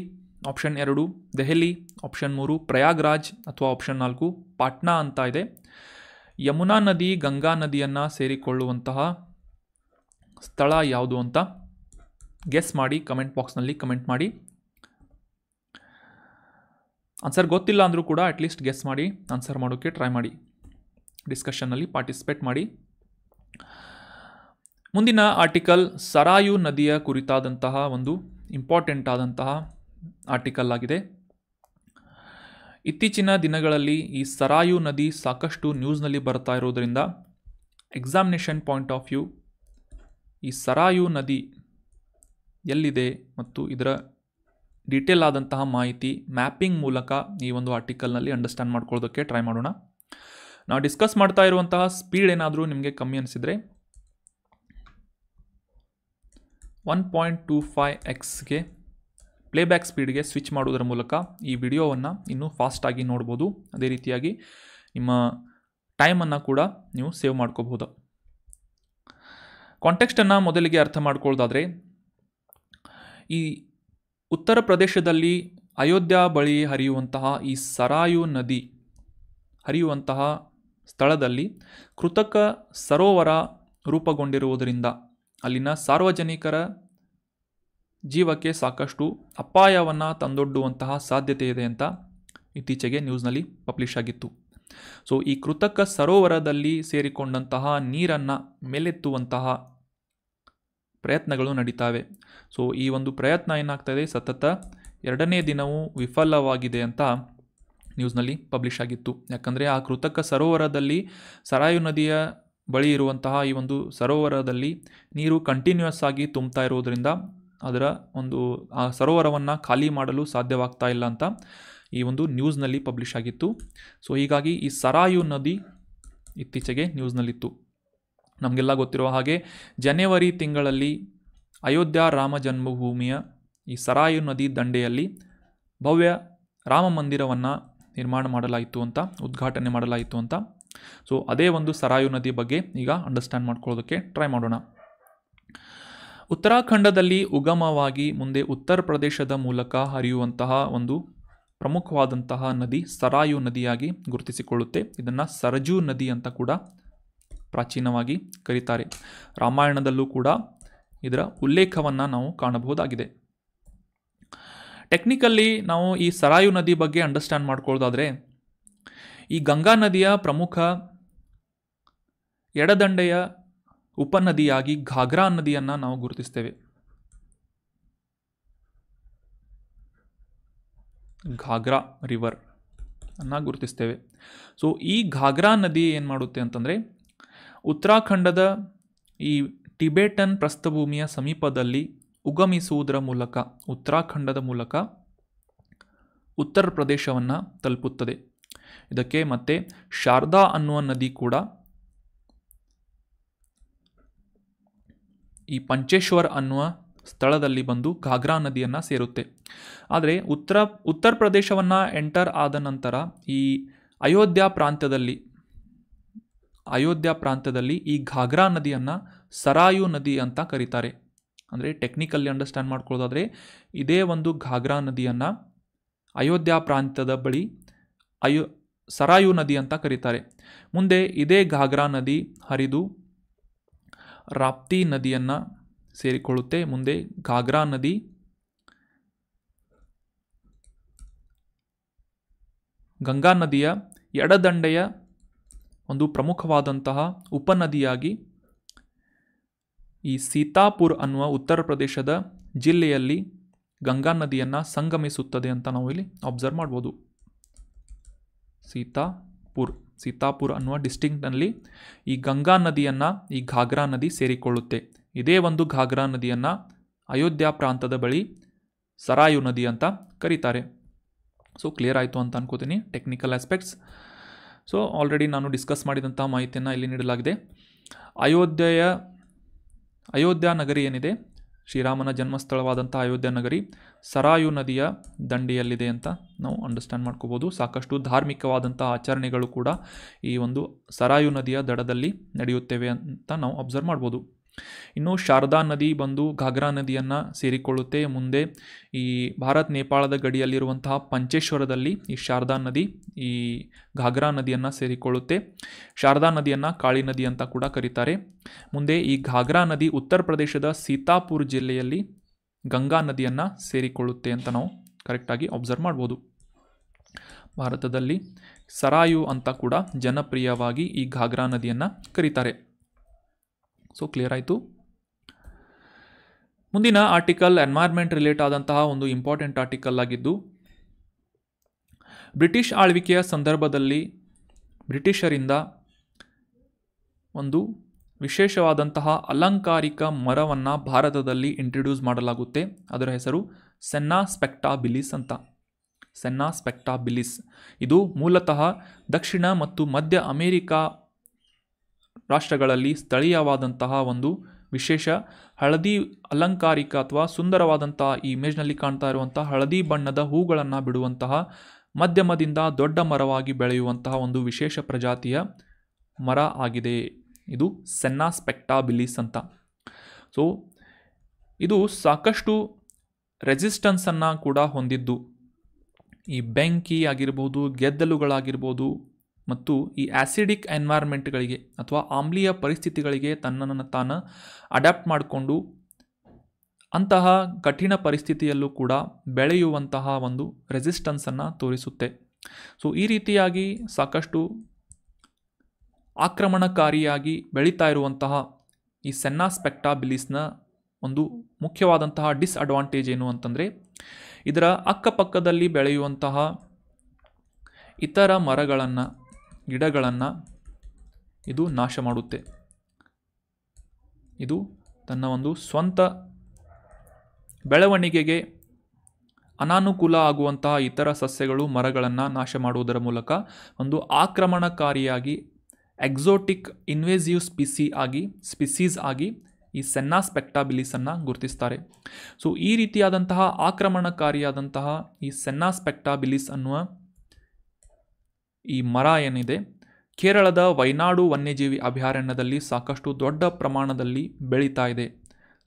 ಆಪ್ಷನ್ ಎರಡು ದೆಹಲಿ ಆಪ್ಷನ್ ಮೂರು ಪ್ರಯಾಗ್ರಾಜ್ ಅಥವಾ ಆಪ್ಷನ್ ನಾಲ್ಕು ಪಾಟ್ನಾ ಅಂತ ಇದೆ ಯಮುನಾ ನದಿ ಗಂಗಾ ನದಿಯನ್ನು ಸೇರಿಕೊಳ್ಳುವಂತಹ ಸ್ಥಳ ಯಾವುದು ಅಂತ ಗೆಸ್ ಮಾಡಿ ಕಮೆಂಟ್ ಬಾಕ್ಸ್ನಲ್ಲಿ ಕಮೆಂಟ್ ಮಾಡಿ ಆನ್ಸರ್ ಗೊತ್ತಿಲ್ಲ ಅಂದರೂ ಕೂಡ ಅಟ್ಲೀಸ್ಟ್ ಗೆಸ್ ಮಾಡಿ ಆನ್ಸರ್ ಮಾಡೋಕ್ಕೆ ಟ್ರೈ ಮಾಡಿ ಡಿಸ್ಕಷನ್ನಲ್ಲಿ ಪಾರ್ಟಿಸಿಪೇಟ್ ಮಾಡಿ ಮುಂದಿನ ಆರ್ಟಿಕಲ್ ಸರಾಯು ನದಿಯ ಕುರಿತಾದಂತಹ ಒಂದು ಇಂಪಾರ್ಟೆಂಟ್ ಆದಂತಹ ಆರ್ಟಿಕಲ್ ಆಗಿದೆ ಇತ್ತೀಚಿನ ದಿನಗಳಲ್ಲಿ ಈ ಸರಾಯು ನದಿ ಸಾಕಷ್ಟು ನ್ಯೂಸ್ನಲ್ಲಿ ಬರ್ತಾ ಇರೋದರಿಂದ ಎಕ್ಸಾಮಿನೇಷನ್ ಪಾಯಿಂಟ್ ಆಫ್ ವ್ಯೂ ಈ ಸರಾಯು ನದಿ ಎಲ್ಲಿದೆ ಮತ್ತು ಇದರ ಡೀಟೇಲ್ ಆದಂತಹ ಮಾಹಿತಿ ಮ್ಯಾಪಿಂಗ್ ಮೂಲಕ ಈ ಒಂದು ಆರ್ಟಿಕಲ್ನಲ್ಲಿ ಅಂಡರ್ಸ್ಟ್ಯಾಂಡ್ ಮಾಡ್ಕೊಳ್ಳೋದಕ್ಕೆ ಟ್ರೈ ಮಾಡೋಣ ನಾವು ಡಿಸ್ಕಸ್ ಮಾಡ್ತಾ ಇರುವಂತಹ ಸ್ಪೀಡ್ ಏನಾದರೂ ನಿಮಗೆ ಕಮ್ಮಿ ಅನಿಸಿದರೆ ಒನ್ ಪಾಯಿಂಟ್ ಟೂ ಫೈ ಎಕ್ಸ್ಗೆ ಪ್ಲೇಬ್ಯಾಕ್ ಸ್ಪೀಡ್ಗೆ ಸ್ವಿಚ್ ಮಾಡೋದರ ಮೂಲಕ ಈ ವಿಡಿಯೋವನ್ನು ಇನ್ನೂ ಫಾಸ್ಟಾಗಿ ನೋಡ್ಬೋದು ಅದೇ ರೀತಿಯಾಗಿ ನಿಮ್ಮ ಟೈಮನ್ನು ಕೂಡ ನೀವು ಸೇವ್ ಮಾಡ್ಕೋಬಹುದು ಕಾಂಟೆಕ್ಸ್ಟನ್ನು ಮೊದಲಿಗೆ ಅರ್ಥ ಮಾಡ್ಕೊಳ್ಳೋದಾದರೆ ಈ ಉತ್ತರ ಪ್ರದೇಶದಲ್ಲಿ ಅಯೋಧ್ಯ ಬಳಿ ಹರಿಯುವಂತಹ ಈ ಸರಾಯು ನದಿ ಹರಿಯುವಂತಹ ಸ್ಥಳದಲ್ಲಿ ಕೃತಕ ಸರೋವರ ರೂಪುಗೊಂಡಿರುವುದರಿಂದ ಅಲ್ಲಿನ ಸಾರ್ವಜನಿಕರ ಜೀವಕ್ಕೆ ಸಾಕಷ್ಟು ಅಪಾಯವನ್ನು ತಂದೊಡ್ಡುವಂತಹ ಸಾಧ್ಯತೆ ಇದೆ ಅಂತ ಇತ್ತೀಚೆಗೆ ನ್ಯೂಸ್ನಲ್ಲಿ ಪಬ್ಲಿಷ್ ಆಗಿತ್ತು ಸೊ ಈ ಕೃತಕ ಸರೋವರದಲ್ಲಿ ಸೇರಿಕೊಂಡಂತಹ ನೀರನ್ನು ಮೇಲೆತ್ತುವಂತಹ ಪ್ರಯತ್ನಗಳು ನಡೀತಾವೆ ಸೊ ಈ ಒಂದು ಪ್ರಯತ್ನ ಏನಾಗ್ತದೆ ಸತತ ಎರಡನೇ ದಿನವೂ ವಿಫಲವಾಗಿದೆ ಅಂತ ನ್ಯೂಸ್ನಲ್ಲಿ ಪಬ್ಲಿಷ್ ಆಗಿತ್ತು ಯಾಕಂದರೆ ಆ ಕೃತಕ ಸರೋವರದಲ್ಲಿ ಸರಾಯು ನದಿಯ ಬಳಿ ಇರುವಂತಹ ಈ ಒಂದು ಸರೋವರದಲ್ಲಿ ನೀರು ಕಂಟಿನ್ಯೂಸ್ ಆಗಿ ತುಂಬ್ತಾ ಇರೋದರಿಂದ ಅದರ ಒಂದು ಆ ಸರೋವರವನ್ನು ಖಾಲಿ ಮಾಡಲು ಸಾಧ್ಯವಾಗ್ತಾ ಇಲ್ಲ ಅಂತ ಈ ಒಂದು ನ್ಯೂಸ್ನಲ್ಲಿ ಪಬ್ಲಿಷ್ ಆಗಿತ್ತು ಸೊ ಹೀಗಾಗಿ ಈ ಸರಾಯು ನದಿ ಇತ್ತೀಚೆಗೆ ನ್ಯೂಸ್ನಲ್ಲಿತ್ತು ನಮಗೆಲ್ಲ ಗೊತ್ತಿರುವ ಹಾಗೆ ಜನವರಿ ತಿಂಗಳಲ್ಲಿ ಅಯೋಧ್ಯ ರಾಮ ಜನ್ಮಭೂಮಿಯ ಈ ಸರಾಯು ನದಿ ದಂಡೆಯಲ್ಲಿ ಭವ್ಯ ರಾಮ ಮಂದಿರವನ್ನು ನಿರ್ಮಾಣ ಮಾಡಲಾಯಿತು ಅಂತ ಉದ್ಘಾಟನೆ ಮಾಡಲಾಯಿತು ಅಂತ ಸೊ ಅದೇ ಒಂದು ಸರಾಯು ನದಿ ಬಗ್ಗೆ ಈಗ ಅಂಡರ್ಸ್ಟ್ಯಾಂಡ್ ಮಾಡ್ಕೊಳ್ಳೋದಕ್ಕೆ ಟ್ರೈ ಮಾಡೋಣ ಉತ್ತರಾಖಂಡದಲ್ಲಿ ಉಗಮವಾಗಿ ಮುಂದೆ ಉತ್ತರ ಪ್ರದೇಶದ ಮೂಲಕ ಹರಿಯುವಂತಹ ಒಂದು ಪ್ರಮುಖವಾದಂತಹ ನದಿ ಸರಾಯು ನದಿಯಾಗಿ ಗುರುತಿಸಿಕೊಳ್ಳುತ್ತೆ ಇದನ್ನು ಸರಜು ನದಿ ಅಂತ ಕೂಡ ಪ್ರಾಚೀನವಾಗಿ ಕರೀತಾರೆ ರಾಮಾಯಣದಲ್ಲೂ ಕೂಡ ಇದರ ಉಲ್ಲೇಖವನ್ನು ನಾವು ಕಾಣಬಹುದಾಗಿದೆ ಟೆಕ್ನಿಕಲ್ಲಿ ನಾವು ಈ ಸರಾಯು ನದಿ ಬಗ್ಗೆ ಅಂಡರ್ಸ್ಟ್ಯಾಂಡ್ ಮಾಡ್ಕೊಳ್ಳೋದಾದರೆ ಈ ಗಂಗಾ ನದಿಯ ಪ್ರಮುಖ ಎಡದಂಡೆಯ ಉಪನದಿಯಾಗಿ ಘಾಗ್ರಾ ನದಿಯನ್ನು ನಾವು ಗುರುತಿಸ್ತೇವೆ ಘಾಗ್ರಾ ರಿವರ್ ಅನ್ನು ಗುರುತಿಸ್ತೇವೆ ಸೊ ಈ ಘಾಗ್ರಾ ನದಿ ಏನು ಮಾಡುತ್ತೆ ಅಂತಂದರೆ ಉತ್ತರಾಖಂಡದ ಈ ಟಿಬೆಟನ್ ಪ್ರಸ್ಥಭೂಮಿಯ ಸಮೀಪದಲ್ಲಿ ಉಗಮಿಸುವುದರ ಮೂಲಕ ಉತ್ತರಾಖಂಡದ ಮೂಲಕ ಉತ್ತರ ಪ್ರದೇಶವನ್ನು ತಲುಪುತ್ತದೆ ಇದಕ್ಕೆ ಮತ್ತೆ ಶಾರದಾ ಅನ್ನುವ ನದಿ ಕೂಡ ಈ ಪಂಚೇಶ್ವರ್ ಅನ್ನುವ ಸ್ಥಳದಲ್ಲಿ ಬಂದು ಘಾಗ್ರಾ ನದಿಯನ್ನು ಸೇರುತ್ತೆ ಆದರೆ ಉತ್ತರ ಉತ್ತರ ಪ್ರದೇಶವನ್ನು ಎಂಟರ್ ಆದ ನಂತರ ಈ ಅಯೋಧ್ಯ ಪ್ರಾಂತ್ಯದಲ್ಲಿ ಅಯೋಧ್ಯ ಪ್ರಾಂತ್ಯದಲ್ಲಿ ಈ ಘಾಗ್ರಾ ನದಿಯನ್ನು ಸರಾಯು ನದಿ ಅಂತ ಕರೀತಾರೆ ಅಂದರೆ ಟೆಕ್ನಿಕಲ್ಲಿ ಅಂಡರ್ಸ್ಟ್ಯಾಂಡ್ ಮಾಡ್ಕೊಳ್ಳೋದಾದರೆ ಇದೇ ಒಂದು ಘಾಗ್ರಾ ನದಿಯನ್ನು ಅಯೋಧ್ಯ ಪ್ರಾಂತ್ಯದ ಬಳಿ ಅಯೋ ಸರಾಯು ನದಿ ಅಂತ ಕರೀತಾರೆ ಮುಂದೆ ಇದೇ ಘಾಗ್ರಾ ನದಿ ಹರಿದು ರಾಪ್ತಿ ನದಿಯನ್ನು ಸೇರಿಕೊಳ್ಳುತ್ತೆ ಮುಂದೆ ಘಾಗ್ರಾ ನದಿ ಗಂಗಾ ನದಿಯ ಎಡದಂಡೆಯ ಒಂದು ಪ್ರಮುಖವಾದಂತಹ ಉಪನದಿಯಾಗಿ ಈ ಸೀತಾಪುರ್ ಅನ್ನುವ ಉತ್ತರ ಪ್ರದೇಶದ ಜಿಲ್ಲೆಯಲ್ಲಿ ಗಂಗಾ ನದಿಯನ್ನು ಸಂಗಮಿಸುತ್ತದೆ ಅಂತ ನಾವು ಇಲ್ಲಿ ಅಬ್ಸರ್ವ್ ಮಾಡ್ಬೋದು ಸೀತಾಪುರ್ ಸೀತಾಪುರ್ ಅನ್ನುವ ಡಿಸ್ಟಿಕ್ಟ್ನಲ್ಲಿ ಈ ಗಂಗಾ ನದಿಯನ್ನು ಈ ಘಾಗ್ರಾ ನದಿ ಸೇರಿಕೊಳ್ಳುತ್ತೆ ಇದೇ ಒಂದು ಘಾಗ್ರಾ ನದಿಯನ್ನು ಅಯೋಧ್ಯ ಪ್ರಾಂತದ ಬಳಿ ಸರಾಯು ನದಿ ಅಂತ ಕರೀತಾರೆ ಸೊ ಕ್ಲಿಯರ್ ಆಯಿತು ಅಂತ ಅನ್ಕೋತೀನಿ ಟೆಕ್ನಿಕಲ್ ಆಸ್ಪೆಕ್ಟ್ಸ್ ಸೊ ಆಲ್ರೆಡಿ ನಾನು ಡಿಸ್ಕಸ್ ಮಾಡಿದಂಥ ಮಾಹಿತಿಯನ್ನು ಇಲ್ಲಿ ನೀಡಲಾಗಿದೆ ಅಯೋಧ್ಯೆಯ ಅಯೋಧ್ಯ ನಗರಿ ಏನಿದೆ ಶ್ರೀರಾಮನ ಜನ್ಮಸ್ಥಳವಾದಂಥ ಅಯೋಧ್ಯ ನಗರಿ ಸರಾಯು ನದಿಯ ದಂಡಿಯಲ್ಲಿದೆ ಅಂತ ನಾವು ಅಂಡರ್ಸ್ಟ್ಯಾಂಡ್ ಮಾಡ್ಕೋಬೋದು ಸಾಕಷ್ಟು ಧಾರ್ಮಿಕವಾದಂಥ ಆಚರಣೆಗಳು ಕೂಡ ಈ ಒಂದು ಸರಾಯು ನದಿಯ ದಡದಲ್ಲಿ ನಡೆಯುತ್ತೇವೆ ಅಂತ ನಾವು ಅಬ್ಸರ್ವ್ ಮಾಡ್ಬೋದು ಇನ್ನು ಶಾರದಾ ನದಿ ಬಂದು ಘಾಗ್ರಾ ನದಿಯನ್ನು ಸೇರಿಕೊಳ್ಳುತ್ತೆ ಮುಂದೆ ಈ ಭಾರತ್ ನೇಪಾಳದ ಗಡಿಯಲ್ಲಿರುವಂತಹ ಪಂಚೇಶ್ವರದಲ್ಲಿ ಈ ಶಾರದಾ ನದಿ ಈ ಘಾಗ್ರಾ ನದಿಯನ್ನು ಸೇರಿಕೊಳ್ಳುತ್ತೆ ಶಾರದಾ ನದಿಯನ್ನು ಕಾಳಿ ನದಿ ಅಂತ ಕೂಡ ಕರೀತಾರೆ ಮುಂದೆ ಈ ಘಾಗ್ರಾ ನದಿ ಉತ್ತರ ಪ್ರದೇಶದ ಸೀತಾಪುರ್ ಜಿಲ್ಲೆಯಲ್ಲಿ ಗಂಗಾ ನದಿಯನ್ನು ಸೇರಿಕೊಳ್ಳುತ್ತೆ ಅಂತ ನಾವು ಕರೆಕ್ಟಾಗಿ ಅಬ್ಸರ್ವ್ ಮಾಡ್ಬೋದು ಭಾರತದಲ್ಲಿ ಸರಾಯು ಅಂತ ಕೂಡ ಜನಪ್ರಿಯವಾಗಿ ಈ ಘಾಗ್ರಾ ನದಿಯನ್ನು ಕರೀತಾರೆ ಸೊ ಕ್ಲಿಯರ್ ಆಯಿತು ಮುಂದಿನ ಆರ್ಟಿಕಲ್ ಎನ್ವೈರ್ಮೆಂಟ್ ರಿಲೇಟ್ ಆದಂತಹ ಒಂದು ಇಂಪಾರ್ಟೆಂಟ್ ಆರ್ಟಿಕಲ್ ಆಗಿದ್ದು ಬ್ರಿಟಿಷ್ ಆಳ್ವಿಕೆಯ ಸಂದರ್ಭದಲ್ಲಿ ಬ್ರಿಟಿಷರಿಂದ ಒಂದು ವಿಶೇಷವಾದಂತಹ ಅಲಂಕಾರಿಕ ಮರವನ್ನು ಭಾರತದಲ್ಲಿ ಇಂಟ್ರಡ್ಯೂಸ್ ಮಾಡಲಾಗುತ್ತೆ ಅದರ ಹೆಸರು ಸೆನ್ನಾ ಸ್ಪೆಕ್ಟಾ ಬಿಲಿಸ್ ಅಂತ ಸೆನ್ನಾ ಸ್ಪೆಕ್ಟಾ ಬಿಲಿಸ್ ಇದು ಮೂಲತಃ ದಕ್ಷಿಣ ಮತ್ತು ಮಧ್ಯ ಅಮೆರಿಕ ರಾಷ್ಟ್ರಗಳಲ್ಲಿ ಸ್ಥಳೀಯವಾದಂತಹ ಒಂದು ವಿಶೇಷ ಹಳದಿ ಅಲಂಕಾರಿಕ ಅಥವಾ ಸುಂದರವಾದಂತಹ ಈ ಇಮೇಜ್ನಲ್ಲಿ ಕಾಣ್ತಾ ಇರುವಂತಹ ಹಳದಿ ಬಣ್ಣದ ಹೂಗಳನ್ನು ಬಿಡುವಂತಹ ಮಧ್ಯಮದಿಂದ ದೊಡ್ಡ ಮರವಾಗಿ ಬೆಳೆಯುವಂತಹ ಒಂದು ವಿಶೇಷ ಪ್ರಜಾತಿಯ ಮರ ಆಗಿದೆ ಇದು ಸೆನ್ನಾ ಸ್ಪೆಕ್ಟಾಬಿಲಿಸ್ ಅಂತ ಸೊ ಇದು ಸಾಕಷ್ಟು ರೆಸಿಸ್ಟೆನ್ಸನ್ನು ಕೂಡ ಹೊಂದಿದ್ದು ಈ ಬೆಂಕಿ ಆಗಿರ್ಬೋದು ಗೆದ್ದಲುಗಳಾಗಿರ್ಬೋದು ಮತ್ತು ಈ ಆ್ಯಸಿಡಿಕ್ ಎನ್ವೈರ್ಮೆಂಟ್ಗಳಿಗೆ ಅಥವಾ ಆಮ್ಲೀಯ ಪರಿಸ್ಥಿತಿಗಳಿಗೆ ತನ್ನನ್ನು ತಾನು ಅಡ್ಯಾಪ್ಟ್ ಮಾಡಿಕೊಂಡು ಅಂತಹ ಕಠಿಣ ಪರಿಸ್ಥಿತಿಯಲ್ಲೂ ಕೂಡ ಬೆಳೆಯುವಂತಹ ಒಂದು ರೆಸಿಸ್ಟೆನ್ಸನ್ನು ತೋರಿಸುತ್ತೆ ಸೊ ಈ ರೀತಿಯಾಗಿ ಸಾಕಷ್ಟು ಆಕ್ರಮಣಕಾರಿಯಾಗಿ ಬೆಳೀತಾ ಇರುವಂತಹ ಈ ಸೆನ್ನಾ ಸ್ಪೆಕ್ಟಾಬಿಲಿಸ್ನ ಒಂದು ಮುಖ್ಯವಾದಂತಹ ಡಿಸ್ಅಡ್ವಾಂಟೇಜ್ ಏನು ಅಂತಂದರೆ ಇದರ ಅಕ್ಕಪಕ್ಕದಲ್ಲಿ ಬೆಳೆಯುವಂತಹ ಇತರ ಮರಗಳನ್ನು ಗಿಡಗಳನ್ನು ಇದು ನಾಶ ಮಾಡುತ್ತೆ ಇದು ತನ್ನ ಒಂದು ಸ್ವಂತ ಬೆಳವಣಿಗೆಗೆ ಅನಾನುಕೂಲ ಆಗುವಂತಹ ಇತರ ಸಸ್ಯಗಳು ಮರಗಳನ್ನು ನಾಶ ಮಾಡುವುದರ ಮೂಲಕ ಒಂದು ಆಕ್ರಮಣಕಾರಿಯಾಗಿ ಎಕ್ಸೋಟಿಕ್ ಇನ್ವೇಸಿವ್ ಸ್ಪಿಸಿ ಆಗಿ ಸ್ಪಿಸೀಸ್ ಆಗಿ ಈ ಸೆನ್ನಾ ಸ್ಪೆಕ್ಟಾಬಿಲಿಸನ್ನು ಗುರುತಿಸ್ತಾರೆ ಸೊ ಈ ರೀತಿಯಾದಂತಹ ಆಕ್ರಮಣಕಾರಿಯಾದಂತಹ ಈ ಸೆನ್ನಾ ಸ್ಪೆಕ್ಟಾಬಿಲಿಸ್ ಅನ್ನುವ ಈ ಮರ ಏನಿದೆ ಕೇರಳದ ವೈನಾಡು ವನ್ಯಜೀವಿ ಅಭಯಾರಣ್ಯದಲ್ಲಿ ಸಾಕಷ್ಟು ದೊಡ್ಡ ಪ್ರಮಾಣದಲ್ಲಿ ಬೆಳೀತಾ ಇದೆ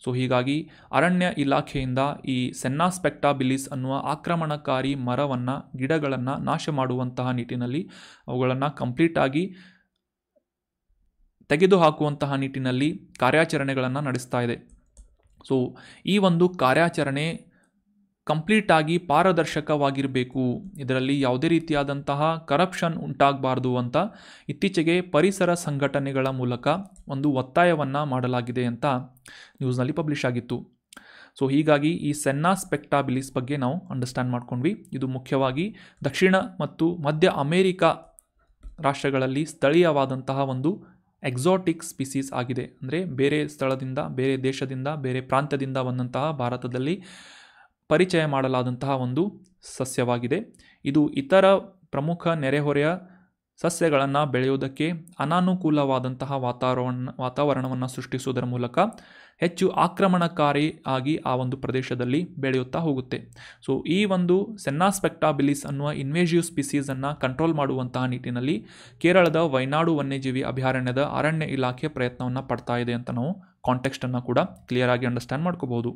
ಸೊ ಹೀಗಾಗಿ ಅರಣ್ಯ ಇಲಾಖೆಯಿಂದ ಈ ಸೆನ್ನಾಸ್ಪೆಕ್ಟಾ ಬಿಲಿಸ್ ಅನ್ನುವ ಆಕ್ರಮಣಕಾರಿ ಮರವನ್ನು ಗಿಡಗಳನ್ನು ನಾಶ ಮಾಡುವಂತಹ ನಿಟ್ಟಿನಲ್ಲಿ ಅವುಗಳನ್ನು ಕಂಪ್ಲೀಟಾಗಿ ತೆಗೆದುಹಾಕುವಂತಹ ನಿಟ್ಟಿನಲ್ಲಿ ಕಾರ್ಯಾಚರಣೆಗಳನ್ನು ನಡೆಸ್ತಾ ಇದೆ ಸೊ ಈ ಒಂದು ಕಾರ್ಯಾಚರಣೆ ಕಂಪ್ಲೀಟಾಗಿ ಪಾರದರ್ಶಕವಾಗಿರಬೇಕು ಇದರಲ್ಲಿ ಯಾವುದೇ ರೀತಿಯಾದಂತಹ ಕರಪ್ಷನ್ ಉಂಟಾಗಬಾರ್ದು ಅಂತ ಇತ್ತೀಚೆಗೆ ಪರಿಸರ ಸಂಘಟನೆಗಳ ಮೂಲಕ ಒಂದು ಒತ್ತಾಯವನ್ನು ಮಾಡಲಾಗಿದೆ ಅಂತ ನ್ಯೂಸ್ನಲ್ಲಿ ಪಬ್ಲಿಷ್ ಆಗಿತ್ತು ಸೊ ಹೀಗಾಗಿ ಈ ಸೆನ್ನಾ ಸ್ಪೆಕ್ಟಾಬಿಲಿಸ್ ಬಗ್ಗೆ ನಾವು ಅಂಡರ್ಸ್ಟ್ಯಾಂಡ್ ಮಾಡ್ಕೊಂಡ್ವಿ ಇದು ಮುಖ್ಯವಾಗಿ ದಕ್ಷಿಣ ಮತ್ತು ಮಧ್ಯ ಅಮೇರಿಕಾ ರಾಷ್ಟ್ರಗಳಲ್ಲಿ ಸ್ಥಳೀಯವಾದಂತಹ ಒಂದು ಎಕ್ಸಾಟಿಕ್ ಸ್ಪೀಸೀಸ್ ಆಗಿದೆ ಅಂದರೆ ಬೇರೆ ಸ್ಥಳದಿಂದ ಬೇರೆ ದೇಶದಿಂದ ಬೇರೆ ಪ್ರಾಂತ್ಯದಿಂದ ಬಂದಂತಹ ಭಾರತದಲ್ಲಿ ಪರಿಚಯ ಮಾಡಲಾದಂತಹ ಒಂದು ಸಸ್ಯವಾಗಿದೆ ಇದು ಇತರ ಪ್ರಮುಖ ನೆರೆಹೊರೆಯ ಸಸ್ಯಗಳನ್ನು ಬೆಳೆಯುವುದಕ್ಕೆ ಅನಾನುಕೂಲವಾದಂತಹ ವಾತಾವರಣ ವಾತಾವರಣವನ್ನು ಸೃಷ್ಟಿಸುವುದರ ಮೂಲಕ ಹೆಚ್ಚು ಆಕ್ರಮಣಕಾರಿ ಆಗಿ ಆ ಒಂದು ಪ್ರದೇಶದಲ್ಲಿ ಬೆಳೆಯುತ್ತಾ ಹೋಗುತ್ತೆ ಸೊ ಈ ಒಂದು ಸೆನ್ನಾಸ್ಪೆಕ್ಟಾಬಿಲಿಸ್ ಅನ್ನುವ ಇನ್ವೇಜಿವ್ ಸ್ಪೀಸೀಸನ್ನು ಕಂಟ್ರೋಲ್ ಮಾಡುವಂತಹ ನಿಟ್ಟಿನಲ್ಲಿ ಕೇರಳದ ವೈನಾಡು ವನ್ಯಜೀವಿ ಅಭಯಾರಣ್ಯದ ಅರಣ್ಯ ಇಲಾಖೆ ಪ್ರಯತ್ನವನ್ನು ಪಡ್ತಾ ಇದೆ ಅಂತ ನಾವು ಕಾಂಟೆಕ್ಸ್ಟನ್ನು ಕೂಡ ಕ್ಲಿಯರ್ ಆಗಿ ಅಂಡರ್ಸ್ಟ್ಯಾಂಡ್ ಮಾಡ್ಕೋಬಹುದು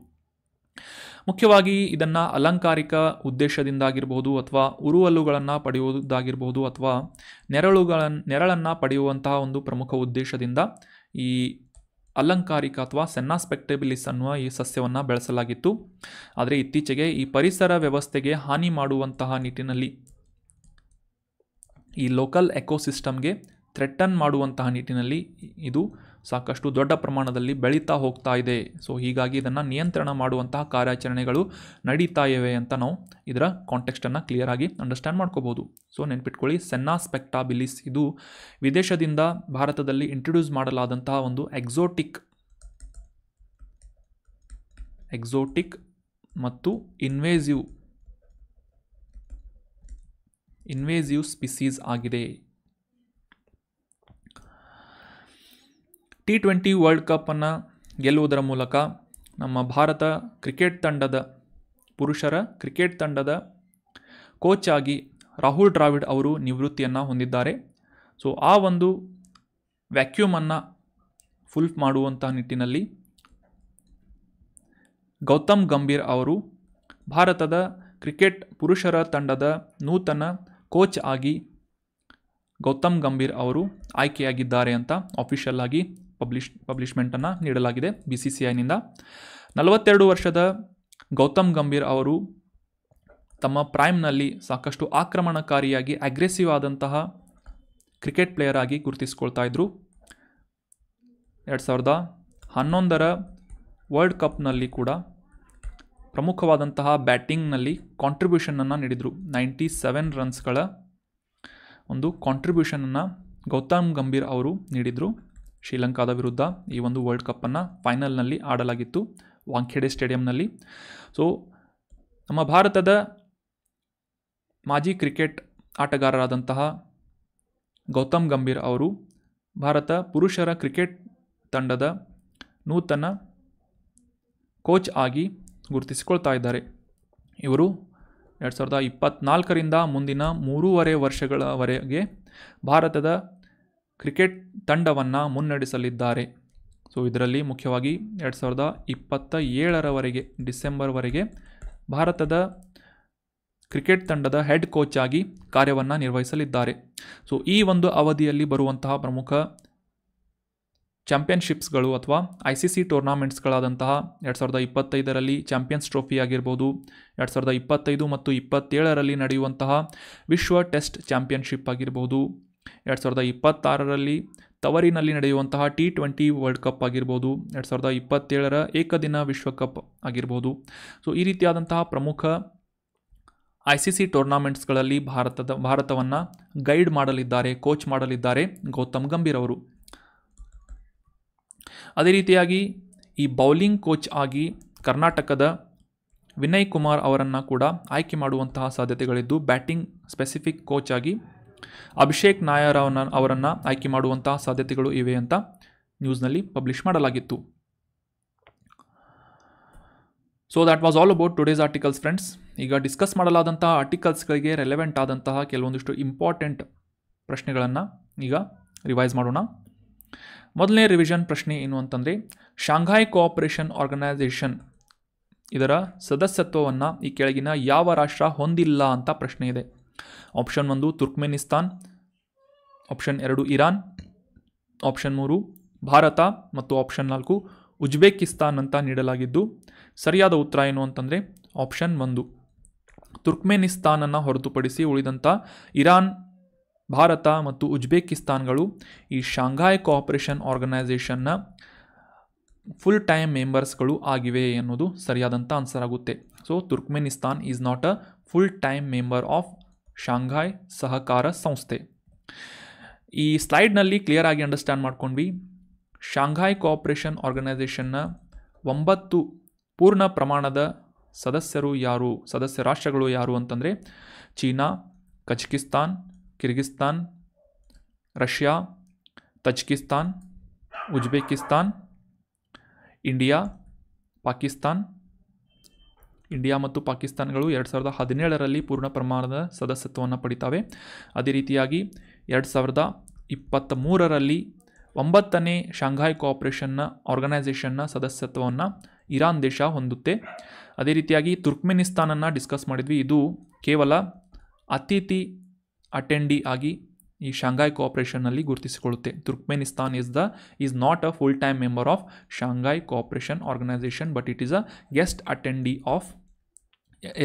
ಮುಖ್ಯವಾಗಿ ಇದನ್ನು ಅಲಂಕಾರಿಕ ಉದ್ದೇಶದಿಂದಾಗಿರಬಹುದು ಅಥವಾ ಉರುವಲುಗಳನ್ನು ಪಡೆಯುವುದಾಗಿರಬಹುದು ಅಥವಾ ನೆರಳುಗಳನ್ನು ನೆರಳನ್ನು ಪಡೆಯುವಂತಹ ಒಂದು ಪ್ರಮುಖ ಉದ್ದೇಶದಿಂದ ಈ ಅಲಂಕಾರಿಕ ಅಥವಾ ಸೆನ್ನಾಸ್ಪೆಕ್ಟೇಬಿಲಿಸ್ ಅನ್ನುವ ಈ ಸಸ್ಯವನ್ನು ಬೆಳೆಸಲಾಗಿತ್ತು ಆದರೆ ಇತ್ತೀಚೆಗೆ ಈ ಪರಿಸರ ವ್ಯವಸ್ಥೆಗೆ ಹಾನಿ ಮಾಡುವಂತಹ ನಿಟ್ಟಿನಲ್ಲಿ ಈ ಲೋಕಲ್ ಎಕೋಸಿಸ್ಟಮ್ಗೆ ಥ್ರೆಟನ್ ಮಾಡುವಂತಹ ನಿಟ್ಟಿನಲ್ಲಿ ಇದು ಸಾಕಷ್ಟು ದೊಡ್ಡ ಪ್ರಮಾಣದಲ್ಲಿ ಬೆಳೀತಾ ಹೋಗ್ತಾ ಇದೆ ಸೊ ಹೀಗಾಗಿ ಇದನ್ನು ನಿಯಂತ್ರಣ ಮಾಡುವಂತಹ ಕಾರ್ಯಾಚರಣೆಗಳು ನಡೀತಾ ಇವೆ ಅಂತ ನಾವು ಇದರ ಕಾಂಟೆಕ್ಸ್ಟನ್ನು ಆಗಿ ಅಂಡರ್ಸ್ಟ್ಯಾಂಡ್ ಮಾಡ್ಕೋಬೋದು ಸೊ ನೆನ್ಪಿಟ್ಕೊಳ್ಳಿ ಸೆನ್ನಾ ಸ್ಪೆಕ್ಟಾಬಿಲಿಸ್ ಇದು ವಿದೇಶದಿಂದ ಭಾರತದಲ್ಲಿ ಇಂಟ್ರೊಡ್ಯೂಸ್ ಮಾಡಲಾದಂತಹ ಒಂದು ಎಕ್ಸೋಟಿಕ್ ಎಕ್ಸೋಟಿಕ್ ಮತ್ತು ಇನ್ವೇಸಿವ್ ಇನ್ವೇಸಿವ್ ಸ್ಪಿಸೀಸ್ ಆಗಿದೆ ಟಿ ಟ್ವೆಂಟಿ ವರ್ಲ್ಡ್ ಕಪ್ಪನ್ನು ಗೆಲ್ಲುವುದರ ಮೂಲಕ ನಮ್ಮ ಭಾರತ ಕ್ರಿಕೆಟ್ ತಂಡದ ಪುರುಷರ ಕ್ರಿಕೆಟ್ ತಂಡದ ಕೋಚ್ ಆಗಿ ರಾಹುಲ್ ದ್ರಾವಿಡ್ ಅವರು ನಿವೃತ್ತಿಯನ್ನು ಹೊಂದಿದ್ದಾರೆ ಸೊ ಆ ಒಂದು ವ್ಯಾಕ್ಯೂಮನ್ನು ಫುಲ್ ಮಾಡುವಂತಹ ನಿಟ್ಟಿನಲ್ಲಿ ಗೌತಮ್ ಗಂಭೀರ್ ಅವರು ಭಾರತದ ಕ್ರಿಕೆಟ್ ಪುರುಷರ ತಂಡದ ನೂತನ ಕೋಚ್ ಆಗಿ ಗೌತಮ್ ಗಂಭೀರ್ ಅವರು ಆಯ್ಕೆಯಾಗಿದ್ದಾರೆ ಅಂತ ಆಫಿಷಿಯಲ್ ಆಗಿ ಪಬ್ಲಿಷ್ ಪಬ್ಲಿಷ್ಮೆಂಟನ್ನು ನೀಡಲಾಗಿದೆ ಬಿ ಸಿ ಸಿ ಐನಿಂದ ನಲವತ್ತೆರಡು ವರ್ಷದ ಗೌತಮ್ ಗಂಭೀರ್ ಅವರು ತಮ್ಮ ಪ್ರೈಮ್ನಲ್ಲಿ ಸಾಕಷ್ಟು ಆಕ್ರಮಣಕಾರಿಯಾಗಿ ಅಗ್ರೆಸಿವ್ ಆದಂತಹ ಕ್ರಿಕೆಟ್ ಪ್ಲೇಯರ್ ಆಗಿ ಗುರುತಿಸ್ಕೊಳ್ತಾ ಇದ್ದರು ಎರಡು ಸಾವಿರದ ಹನ್ನೊಂದರ ವರ್ಲ್ಡ್ ಕಪ್ನಲ್ಲಿ ಕೂಡ ಪ್ರಮುಖವಾದಂತಹ ಬ್ಯಾಟಿಂಗ್ನಲ್ಲಿ ಕಾಂಟ್ರಿಬ್ಯೂಷನನ್ನು ನೀಡಿದರು ನೈಂಟಿ ಸೆವೆನ್ ರನ್ಸ್ಗಳ ಒಂದು ಕಾಂಟ್ರಿಬ್ಯೂಷನನ್ನು ಗೌತಮ್ ಗಂಭೀರ್ ಅವರು ನೀಡಿದರು ಶ್ರೀಲಂಕಾದ ವಿರುದ್ಧ ಈ ಒಂದು ವರ್ಲ್ಡ್ ಕಪ್ಪನ್ನು ಫೈನಲ್ನಲ್ಲಿ ಆಡಲಾಗಿತ್ತು ವಾಂಖೇಡೆ ಸ್ಟೇಡಿಯಂನಲ್ಲಿ ಸೊ ನಮ್ಮ ಭಾರತದ ಮಾಜಿ ಕ್ರಿಕೆಟ್ ಆಟಗಾರರಾದಂತಹ ಗೌತಮ್ ಗಂಭೀರ್ ಅವರು ಭಾರತ ಪುರುಷರ ಕ್ರಿಕೆಟ್ ತಂಡದ ನೂತನ ಕೋಚ್ ಆಗಿ ಗುರುತಿಸಿಕೊಳ್ತಾ ಇದ್ದಾರೆ ಇವರು ಎರಡು ಸಾವಿರದ ಇಪ್ಪತ್ತ್ನಾಲ್ಕರಿಂದ ಮುಂದಿನ ಮೂರುವರೆ ವರ್ಷಗಳವರೆಗೆ ಭಾರತದ ಕ್ರಿಕೆಟ್ ತಂಡವನ್ನು ಮುನ್ನಡೆಸಲಿದ್ದಾರೆ ಸೊ ಇದರಲ್ಲಿ ಮುಖ್ಯವಾಗಿ ಎರಡು ಸಾವಿರದ ಇಪ್ಪತ್ತ ಏಳರವರೆಗೆ ಡಿಸೆಂಬರ್ವರೆಗೆ ಭಾರತದ ಕ್ರಿಕೆಟ್ ತಂಡದ ಹೆಡ್ ಕೋಚ್ ಆಗಿ ಕಾರ್ಯವನ್ನು ನಿರ್ವಹಿಸಲಿದ್ದಾರೆ ಸೊ ಈ ಒಂದು ಅವಧಿಯಲ್ಲಿ ಬರುವಂತಹ ಪ್ರಮುಖ ಚಾಂಪಿಯನ್ಶಿಪ್ಸ್ಗಳು ಅಥವಾ ಐ ಸಿ ಸಿ ಟೂರ್ನಾಮೆಂಟ್ಸ್ಗಳಾದಂತಹ ಎರಡು ಸಾವಿರದ ಇಪ್ಪತ್ತೈದರಲ್ಲಿ ಚಾಂಪಿಯನ್ಸ್ ಟ್ರೋಫಿ ಆಗಿರ್ಬೋದು ಎರಡು ಸಾವಿರದ ಇಪ್ಪತ್ತೈದು ಮತ್ತು ಇಪ್ಪತ್ತೇಳರಲ್ಲಿ ನಡೆಯುವಂತಹ ವಿಶ್ವ ಟೆಸ್ಟ್ ಚಾಂಪಿಯನ್ಶಿಪ್ ಆಗಿರ್ಬೋದು ಎರಡು ಸಾವಿರದ ಇಪ್ಪತ್ತಾರರಲ್ಲಿ ತವರಿನಲ್ಲಿ ನಡೆಯುವಂತಹ ಟಿ ಟ್ವೆಂಟಿ ವರ್ಲ್ಡ್ ಕಪ್ ಆಗಿರ್ಬೋದು ಎರಡು ಸಾವಿರದ ಇಪ್ಪತ್ತೇಳರ ಏಕದಿನ ವಿಶ್ವಕಪ್ ಆಗಿರ್ಬೋದು ಸೊ ಈ ರೀತಿಯಾದಂತಹ ಪ್ರಮುಖ ಐ ಸಿ ಸಿ ಟೂರ್ನಾಮೆಂಟ್ಸ್ಗಳಲ್ಲಿ ಭಾರತದ ಭಾರತವನ್ನು ಗೈಡ್ ಮಾಡಲಿದ್ದಾರೆ ಕೋಚ್ ಮಾಡಲಿದ್ದಾರೆ ಗೌತಮ್ ಗಂಭೀರ್ ಅವರು ಅದೇ ರೀತಿಯಾಗಿ ಈ ಬೌಲಿಂಗ್ ಕೋಚ್ ಆಗಿ ಕರ್ನಾಟಕದ ವಿನಯ್ ಕುಮಾರ್ ಅವರನ್ನು ಕೂಡ ಆಯ್ಕೆ ಮಾಡುವಂತಹ ಸಾಧ್ಯತೆಗಳಿದ್ದು ಬ್ಯಾಟಿಂಗ್ ಸ್ಪೆಸಿಫಿಕ್ ಕೋಚ್ ಆಗಿ ಅಭಿಷೇಕ್ ನಾಯರ್ ಅವರನ್ನು ಆಯ್ಕೆ ಮಾಡುವಂತಹ ಸಾಧ್ಯತೆಗಳು ಇವೆ ಅಂತ ನ್ಯೂಸ್ನಲ್ಲಿ ಪಬ್ಲಿಷ್ ಮಾಡಲಾಗಿತ್ತು so that was all about today's articles friends ಈಗ ಡಿಸ್ಕಸ್ ಮಾಡಲಾದಂತಹ ಆರ್ಟಿಕಲ್ಸ್ಗಳಿಗೆ ರೆಲೆವೆಂಟ್ ಆದಂತಹ ಕೆಲವೊಂದಿಷ್ಟು ಇಂಪಾರ್ಟೆಂಟ್ ಪ್ರಶ್ನೆಗಳನ್ನು ಈಗ ರಿವೈಸ್ ಮಾಡೋಣ ಮೊದಲನೇ ರಿವಿಷನ್ ಪ್ರಶ್ನೆ ಏನು ಅಂತಂದರೆ ಶಾಂಘಾಯ್ ಕೋಆಪರೇಷನ್ ಆರ್ಗನೈಸೇಷನ್ ಇದರ ಸದಸ್ಯತ್ವವನ್ನು ಈ ಕೆಳಗಿನ ಯಾವ ರಾಷ್ಟ್ರ ಹೊಂದಿಲ್ಲ ಅಂತ ಪ್ರಶ್ನೆ ಇದೆ ಆಪ್ಷನ್ ಒಂದು ತುರ್ಕ್ಮೆನಿಸ್ತಾನ್ ಆಪ್ಷನ್ ಎರಡು ಇರಾನ್ ಆಪ್ಷನ್ ಮೂರು ಭಾರತ ಮತ್ತು ಆಪ್ಷನ್ ನಾಲ್ಕು ಉಜ್ಬೇಕಿಸ್ತಾನ್ ಅಂತ ನೀಡಲಾಗಿದ್ದು ಸರಿಯಾದ ಉತ್ತರ ಏನು ಅಂತಂದರೆ ಆಪ್ಷನ್ ಒಂದು ತುರ್ಕ್ಮೆನಿಸ್ತಾನನ್ನು ಹೊರತುಪಡಿಸಿ ಉಳಿದಂಥ ಇರಾನ್ ಭಾರತ ಮತ್ತು ಉಜ್ಬೇಕಿಸ್ತಾನ್ಗಳು ಈ ಶಾಂಘಾಯ್ ಕೋಆಪರೇಷನ್ ಆರ್ಗನೈಸೇಷನ್ನ ಫುಲ್ ಟೈಮ್ ಮೆಂಬರ್ಸ್ಗಳು ಆಗಿವೆ ಅನ್ನೋದು ಸರಿಯಾದಂಥ ಆನ್ಸರ್ ಆಗುತ್ತೆ so Turkmenistan is not a full time member of Shanghai ಸಹಕಾರ ಸಂಸ್ಥೆ ಈ ಸ್ಲೈಡ್ನಲ್ಲಿ ಕ್ಲಿಯರ್ ಆಗಿ ಅಂಡರ್ಸ್ಟ್ಯಾಂಡ್ ಮಾಡ್ಕೊಂಡ್ವಿ ಶಾಂಘಾಯ್ ಕೋಆಪ್ರೇಷನ್ ಆರ್ಗನೈಸೇಷನ್ನ ಒಂಬತ್ತು ಪೂರ್ಣ ಪ್ರಮಾಣದ ಸದಸ್ಯರು ಯಾರು ಸದಸ್ಯ ರಾಷ್ಟ್ರಗಳು ಯಾರು ಅಂತಂದರೆ China Kazakhstan Kyrgyzstan Russia Tajikistan Uzbekistan India Pakistan India ಮತ್ತು ಪಾಕಿಸ್ತಾನಗಳು ಎರಡು ಸಾವಿರದ ಹದಿನೇಳರಲ್ಲಿ ಪೂರ್ಣ ಪ್ರಮಾಣದ ಸದಸ್ಯತ್ವವನ್ನು ಪಡಿತಾವೆ ಅದೇ ರೀತಿಯಾಗಿ ಎರಡು ಸಾವಿರದ ಇಪ್ಪತ್ತ ಮೂರರಲ್ಲಿ ಒಂಬತ್ತನೇ ಶಾಂಘಾಯ್ ಕೋಆಪ್ರೇಷನ್ನ ಆರ್ಗನೈಸೇಷನ್ನ ಸದಸ್ಯತ್ವವನ್ನು ಇರಾನ್ ದೇಶ ಹೊಂದುತ್ತೆ ಅದೇ ರೀತಿಯಾಗಿ ತುರ್ಕ್ಮೆನಿಸ್ತಾನನ್ನು ಡಿಸ್ಕಸ್ ಮಾಡಿದ್ವಿ ಇದು ಕೇವಲ ಅತಿಥಿ ಅಟೆಂಡಿ ಆಗಿ ಈ ಶಾಂಘಾಯ್ ಕೋಆಪರೇಷನ್ನಲ್ಲಿ ಗುರುತಿಸಿಕೊಳ್ಳುತ್ತೆ Turkmenistan is the is not a full time member of Shanghai cooperation organisation but it is a guest attendee of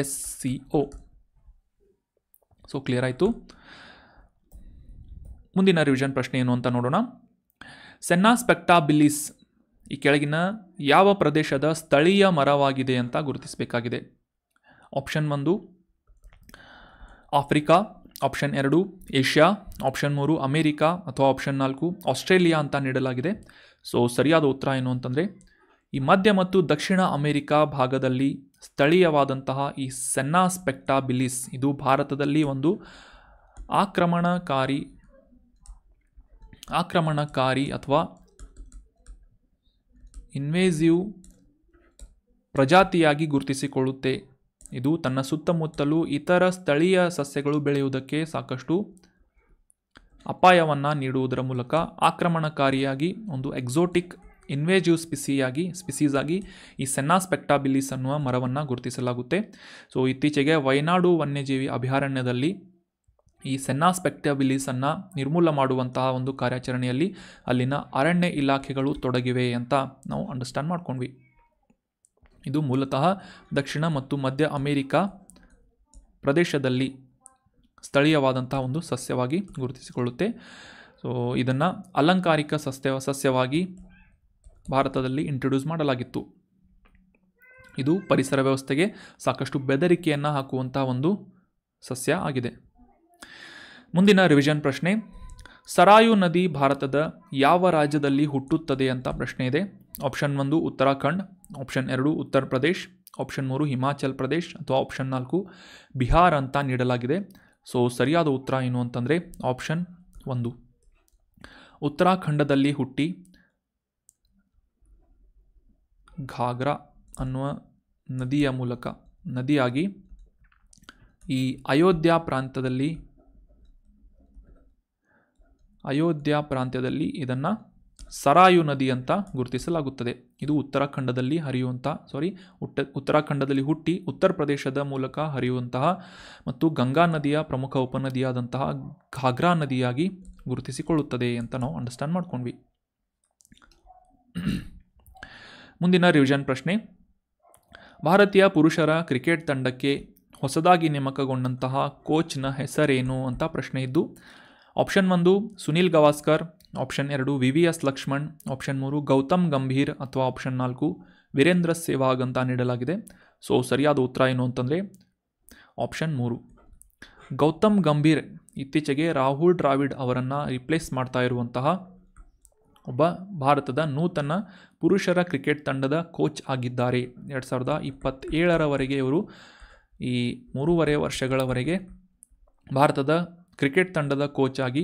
S C O so clear ಆಯಿತು ಮುಂದಿನ ರಿವಿಷನ್ ಪ್ರಶ್ನೆ ಏನು ಅಂತ ನೋಡೋಣ ಸೆನ್ನಾ ಸ್ಪೆಕ್ಟಾಬಿಲಿಸ್ ಈ ಕೆಳಗಿನ ಯಾವ ಪ್ರದೇಶದ ಸ್ಥಳೀಯ ಮರವಾಗಿದೆ ಅಂತ ಗುರುತಿಸಬೇಕಾಗಿದೆ ಆಪ್ಷನ್ ಒಂದು ಆಫ್ರಿಕಾ ಆಪ್ಷನ್ ಎರಡು ಏಷ್ಯಾ ಆಪ್ಷನ್ ಮೂರು ಅಮೇರಿಕಾ ಅಥವಾ ಆಪ್ಷನ್ ನಾಲ್ಕು ಆಸ್ಟ್ರೇಲಿಯಾ ಅಂತ ನೀಡಲಾಗಿದೆ ಸೊ ಸರಿಯಾದ ಉತ್ತರ ಏನು ಅಂತಂದರೆ ಈ ಮಧ್ಯ ಮತ್ತು ದಕ್ಷಿಣ ಅಮೆರಿಕಾ ಭಾಗದಲ್ಲಿ ಸ್ಥಳೀಯವಾದಂತಹ ಈ ಸೆನ್ನಾ ಸ್ಪೆಕ್ಟಾಬಿಲಿಸ್ ಇದು ಭಾರತದಲ್ಲಿ ಒಂದು ಆಕ್ರಮಣಕಾರಿ ಆಕ್ರಮಣಕಾರಿ ಅಥವಾ ಇನ್ವೇಸಿವ್ ಪ್ರಜಾತಿಯಾಗಿ ಗುರುತಿಸಿಕೊಳ್ಳುತ್ತೆ ಇದು ತನ್ನ ಸುತ್ತಮುತ್ತಲು ಇತರ ಸ್ಥಳೀಯ ಸಸ್ಯಗಳು ಬೆಳೆಯುವುದಕ್ಕೆ ಸಾಕಷ್ಟು ಅಪಾಯವನ್ನು ನೀಡುವುದರ ಮೂಲಕ ಆಕ್ರಮಣಕಾರಿಯಾಗಿ ಒಂದು ಎಕ್ಸೋಟಿಕ್ ಇನ್ವೇಜಿವ್ ಸ್ಪಿಸಿಯಾಗಿ ಸ್ಪಿಸೀಸ್ ಆಗಿ ಈ ಸೆನ್ನಾ ಅನ್ನುವ ಮರವನ್ನು ಗುರುತಿಸಲಾಗುತ್ತೆ ಸೊ ಇತ್ತೀಚೆಗೆ ವಯನಾಡು ವನ್ಯಜೀವಿ ಅಭಯಾರಣ್ಯದಲ್ಲಿ ಈ ಸೆನ್ನಾ ನಿರ್ಮೂಲ ಮಾಡುವಂತಹ ಒಂದು ಕಾರ್ಯಾಚರಣೆಯಲ್ಲಿ ಅಲ್ಲಿನ ಅರಣ್ಯ ಇಲಾಖೆಗಳು ತೊಡಗಿವೆ ಅಂತ ನಾವು ಅಂಡರ್ಸ್ಟ್ಯಾಂಡ್ ಮಾಡ್ಕೊಂಡ್ವಿ ಇದು ಮೂಲತಃ ದಕ್ಷಿಣ ಮತ್ತು ಮಧ್ಯ ಅಮೆರಿಕಾ ಪ್ರದೇಶದಲ್ಲಿ ಸ್ಥಳೀಯವಾದಂತಹ ಒಂದು ಸಸ್ಯವಾಗಿ ಗುರುತಿಸಿಕೊಳ್ಳುತ್ತೆ ಸೊ ಇದನ್ನು ಅಲಂಕಾರಿಕ ಸಸ್ಯ ಸಸ್ಯವಾಗಿ ಭಾರತದಲ್ಲಿ ಇಂಟ್ರೊಡ್ಯೂಸ್ ಮಾಡಲಾಗಿತ್ತು ಇದು ಪರಿಸರ ವ್ಯವಸ್ಥೆಗೆ ಸಾಕಷ್ಟು ಬೆದರಿಕೆಯನ್ನು ಹಾಕುವಂಥ ಒಂದು ಸಸ್ಯ ಆಗಿದೆ ಮುಂದಿನ ರಿವಿಷನ್ ಪ್ರಶ್ನೆ ಸರಾಯು ನದಿ ಭಾರತದ ಯಾವ ರಾಜ್ಯದಲ್ಲಿ ಹುಟ್ಟುತ್ತದೆ ಅಂತ ಪ್ರಶ್ನೆ ಇದೆ ಆಪ್ಷನ್ ಒಂದು ಉತ್ತರಾಖಂಡ್ ಆಪ್ಷನ್ ಎರಡು ಉತ್ತರ ಪ್ರದೇಶ್ ಆಪ್ಷನ್ ಮೂರು ಹಿಮಾಚಲ್ ಪ್ರದೇಶ್ ಅಥವಾ ಆಪ್ಷನ್ ನಾಲ್ಕು ಬಿಹಾರ್ ಅಂತ ನೀಡಲಾಗಿದೆ ಸೊ ಸರಿಯಾದ ಉತ್ತರ ಏನು ಅಂತಂದರೆ ಆಪ್ಷನ್ ಒಂದು ಉತ್ತರಾಖಂಡದಲ್ಲಿ ಹುಟ್ಟಿ ಘಾಗ್ರಾ ಅನ್ನುವ ನದಿಯ ಮೂಲಕ ನದಿಯಾಗಿ ಈ ಅಯೋಧ್ಯ ಪ್ರಾಂತ್ಯದಲ್ಲಿ ಅಯೋಧ್ಯ ಪ್ರಾಂತ್ಯದಲ್ಲಿ ಇದನ್ನು ಸರಾಯು ನದಿ ಅಂತ ಗುರುತಿಸಲಾಗುತ್ತದೆ ಇದು ಉತ್ತರಾಖಂಡದಲ್ಲಿ ಹರಿಯುವಂಥ ಸಾರಿ ಉಟ್ಟ ಉತ್ತರಾಖಂಡದಲ್ಲಿ ಹುಟ್ಟಿ ಉತ್ತರ ಪ್ರದೇಶದ ಮೂಲಕ ಹರಿಯುವಂತಹ ಮತ್ತು ಗಂಗಾ ನದಿಯ ಪ್ರಮುಖ ಉಪನದಿಯಾದಂತಹ ಘಾಗ್ರಾ ನದಿಯಾಗಿ ಗುರುತಿಸಿಕೊಳ್ಳುತ್ತದೆ ಅಂತ ನಾವು ಅಂಡರ್ಸ್ಟ್ಯಾಂಡ್ ಮಾಡ್ಕೊಂಡ್ವಿ ಮುಂದಿನ ರಿವಿಷನ್ ಪ್ರಶ್ನೆ ಭಾರತೀಯ ಪುರುಷರ ಕ್ರಿಕೆಟ್ ತಂಡಕ್ಕೆ ಹೊಸದಾಗಿ ನೇಮಕಗೊಂಡಂತಹ ಕೋಚ್ನ ಹೆಸರೇನು ಅಂತ ಪ್ರಶ್ನೆ ಇದ್ದು ಆಪ್ಷನ್ ಒಂದು ಸುನೀಲ್ ಗವಾಸ್ಕರ್ ಆಪ್ಷನ್ ಎರಡು V V S Laxman option ಮೂರು ಗೌತಮ್ ಗಂಭೀರ್ ಅಥವಾ ಆಪ್ಷನ್ ನಾಲ್ಕು ವೀರೇಂದ್ರ ಸೆಹ್ವಾಗ್ ಅಂತ ನೀಡಲಾಗಿದೆ ಸೊ ಸರಿಯಾದ ಉತ್ತರ ಏನು ಅಂತಂದರೆ ಆಪ್ಷನ್ ಮೂರು ಗೌತಮ್ ಗಂಭೀರ್ ಇತ್ತೀಚೆಗೆ ರಾಹುಲ್ ಡ್ರಾವಿಡ್ ಅವರನ್ನು ರಿಪ್ಲೇಸ್ ಮಾಡ್ತಾ ಇರುವಂತಹ ಒಬ್ಬ ಭಾರತದ ನೂತನ ಪುರುಷರ ಕ್ರಿಕೆಟ್ ತಂಡದ ಕೋಚ್ ಆಗಿದ್ದಾರೆ ಎರಡು ಸಾವಿರದ ಇಪ್ಪತ್ತೇಳರವರೆಗೆ ಇವರು ಈ ಮೂರುವರೆ ವರ್ಷಗಳವರೆಗೆ ಭಾರತದ ಕ್ರಿಕೆಟ್ ತಂಡದ ಕೋಚ್ ಆಗಿ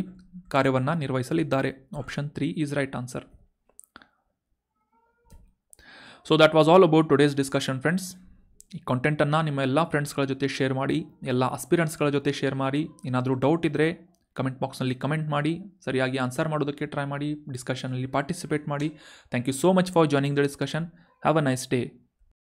ಕಾರ್ಯವನ್ನು ನಿರ್ವಹಿಸಲಿದ್ದಾರೆ option three is right answer so that was all about today's discussion friends ಈ ಕಾಂಟೆಂಟನ್ನು ನಿಮ್ಮ ಎಲ್ಲ ಫ್ರೆಂಡ್ಸ್ಗಳ ಜೊತೆ ಶೇರ್ ಮಾಡಿ ಎಲ್ಲ ಅಸ್ಪಿರೆಂಟ್ಸ್ಗಳ ಜೊತೆ ಶೇರ್ ಮಾಡಿ ಏನಾದರೂ ಡೌಟ್ ಇದ್ದರೆ ಕಮೆಂಟ್ ಬಾಕ್ಸ್ನಲ್ಲಿ ಕಮೆಂಟ್ ಮಾಡಿ ಸರಿಯಾಗಿ ಆನ್ಸರ್ ಮಾಡೋದಕ್ಕೆ ಟ್ರೈ ಮಾಡಿ ಡಿಸ್ಕಷನಲ್ಲಿ ಪಾರ್ಟಿಸಿಪೇಟ್ ಮಾಡಿ thank you so much for joining the discussion have a nice day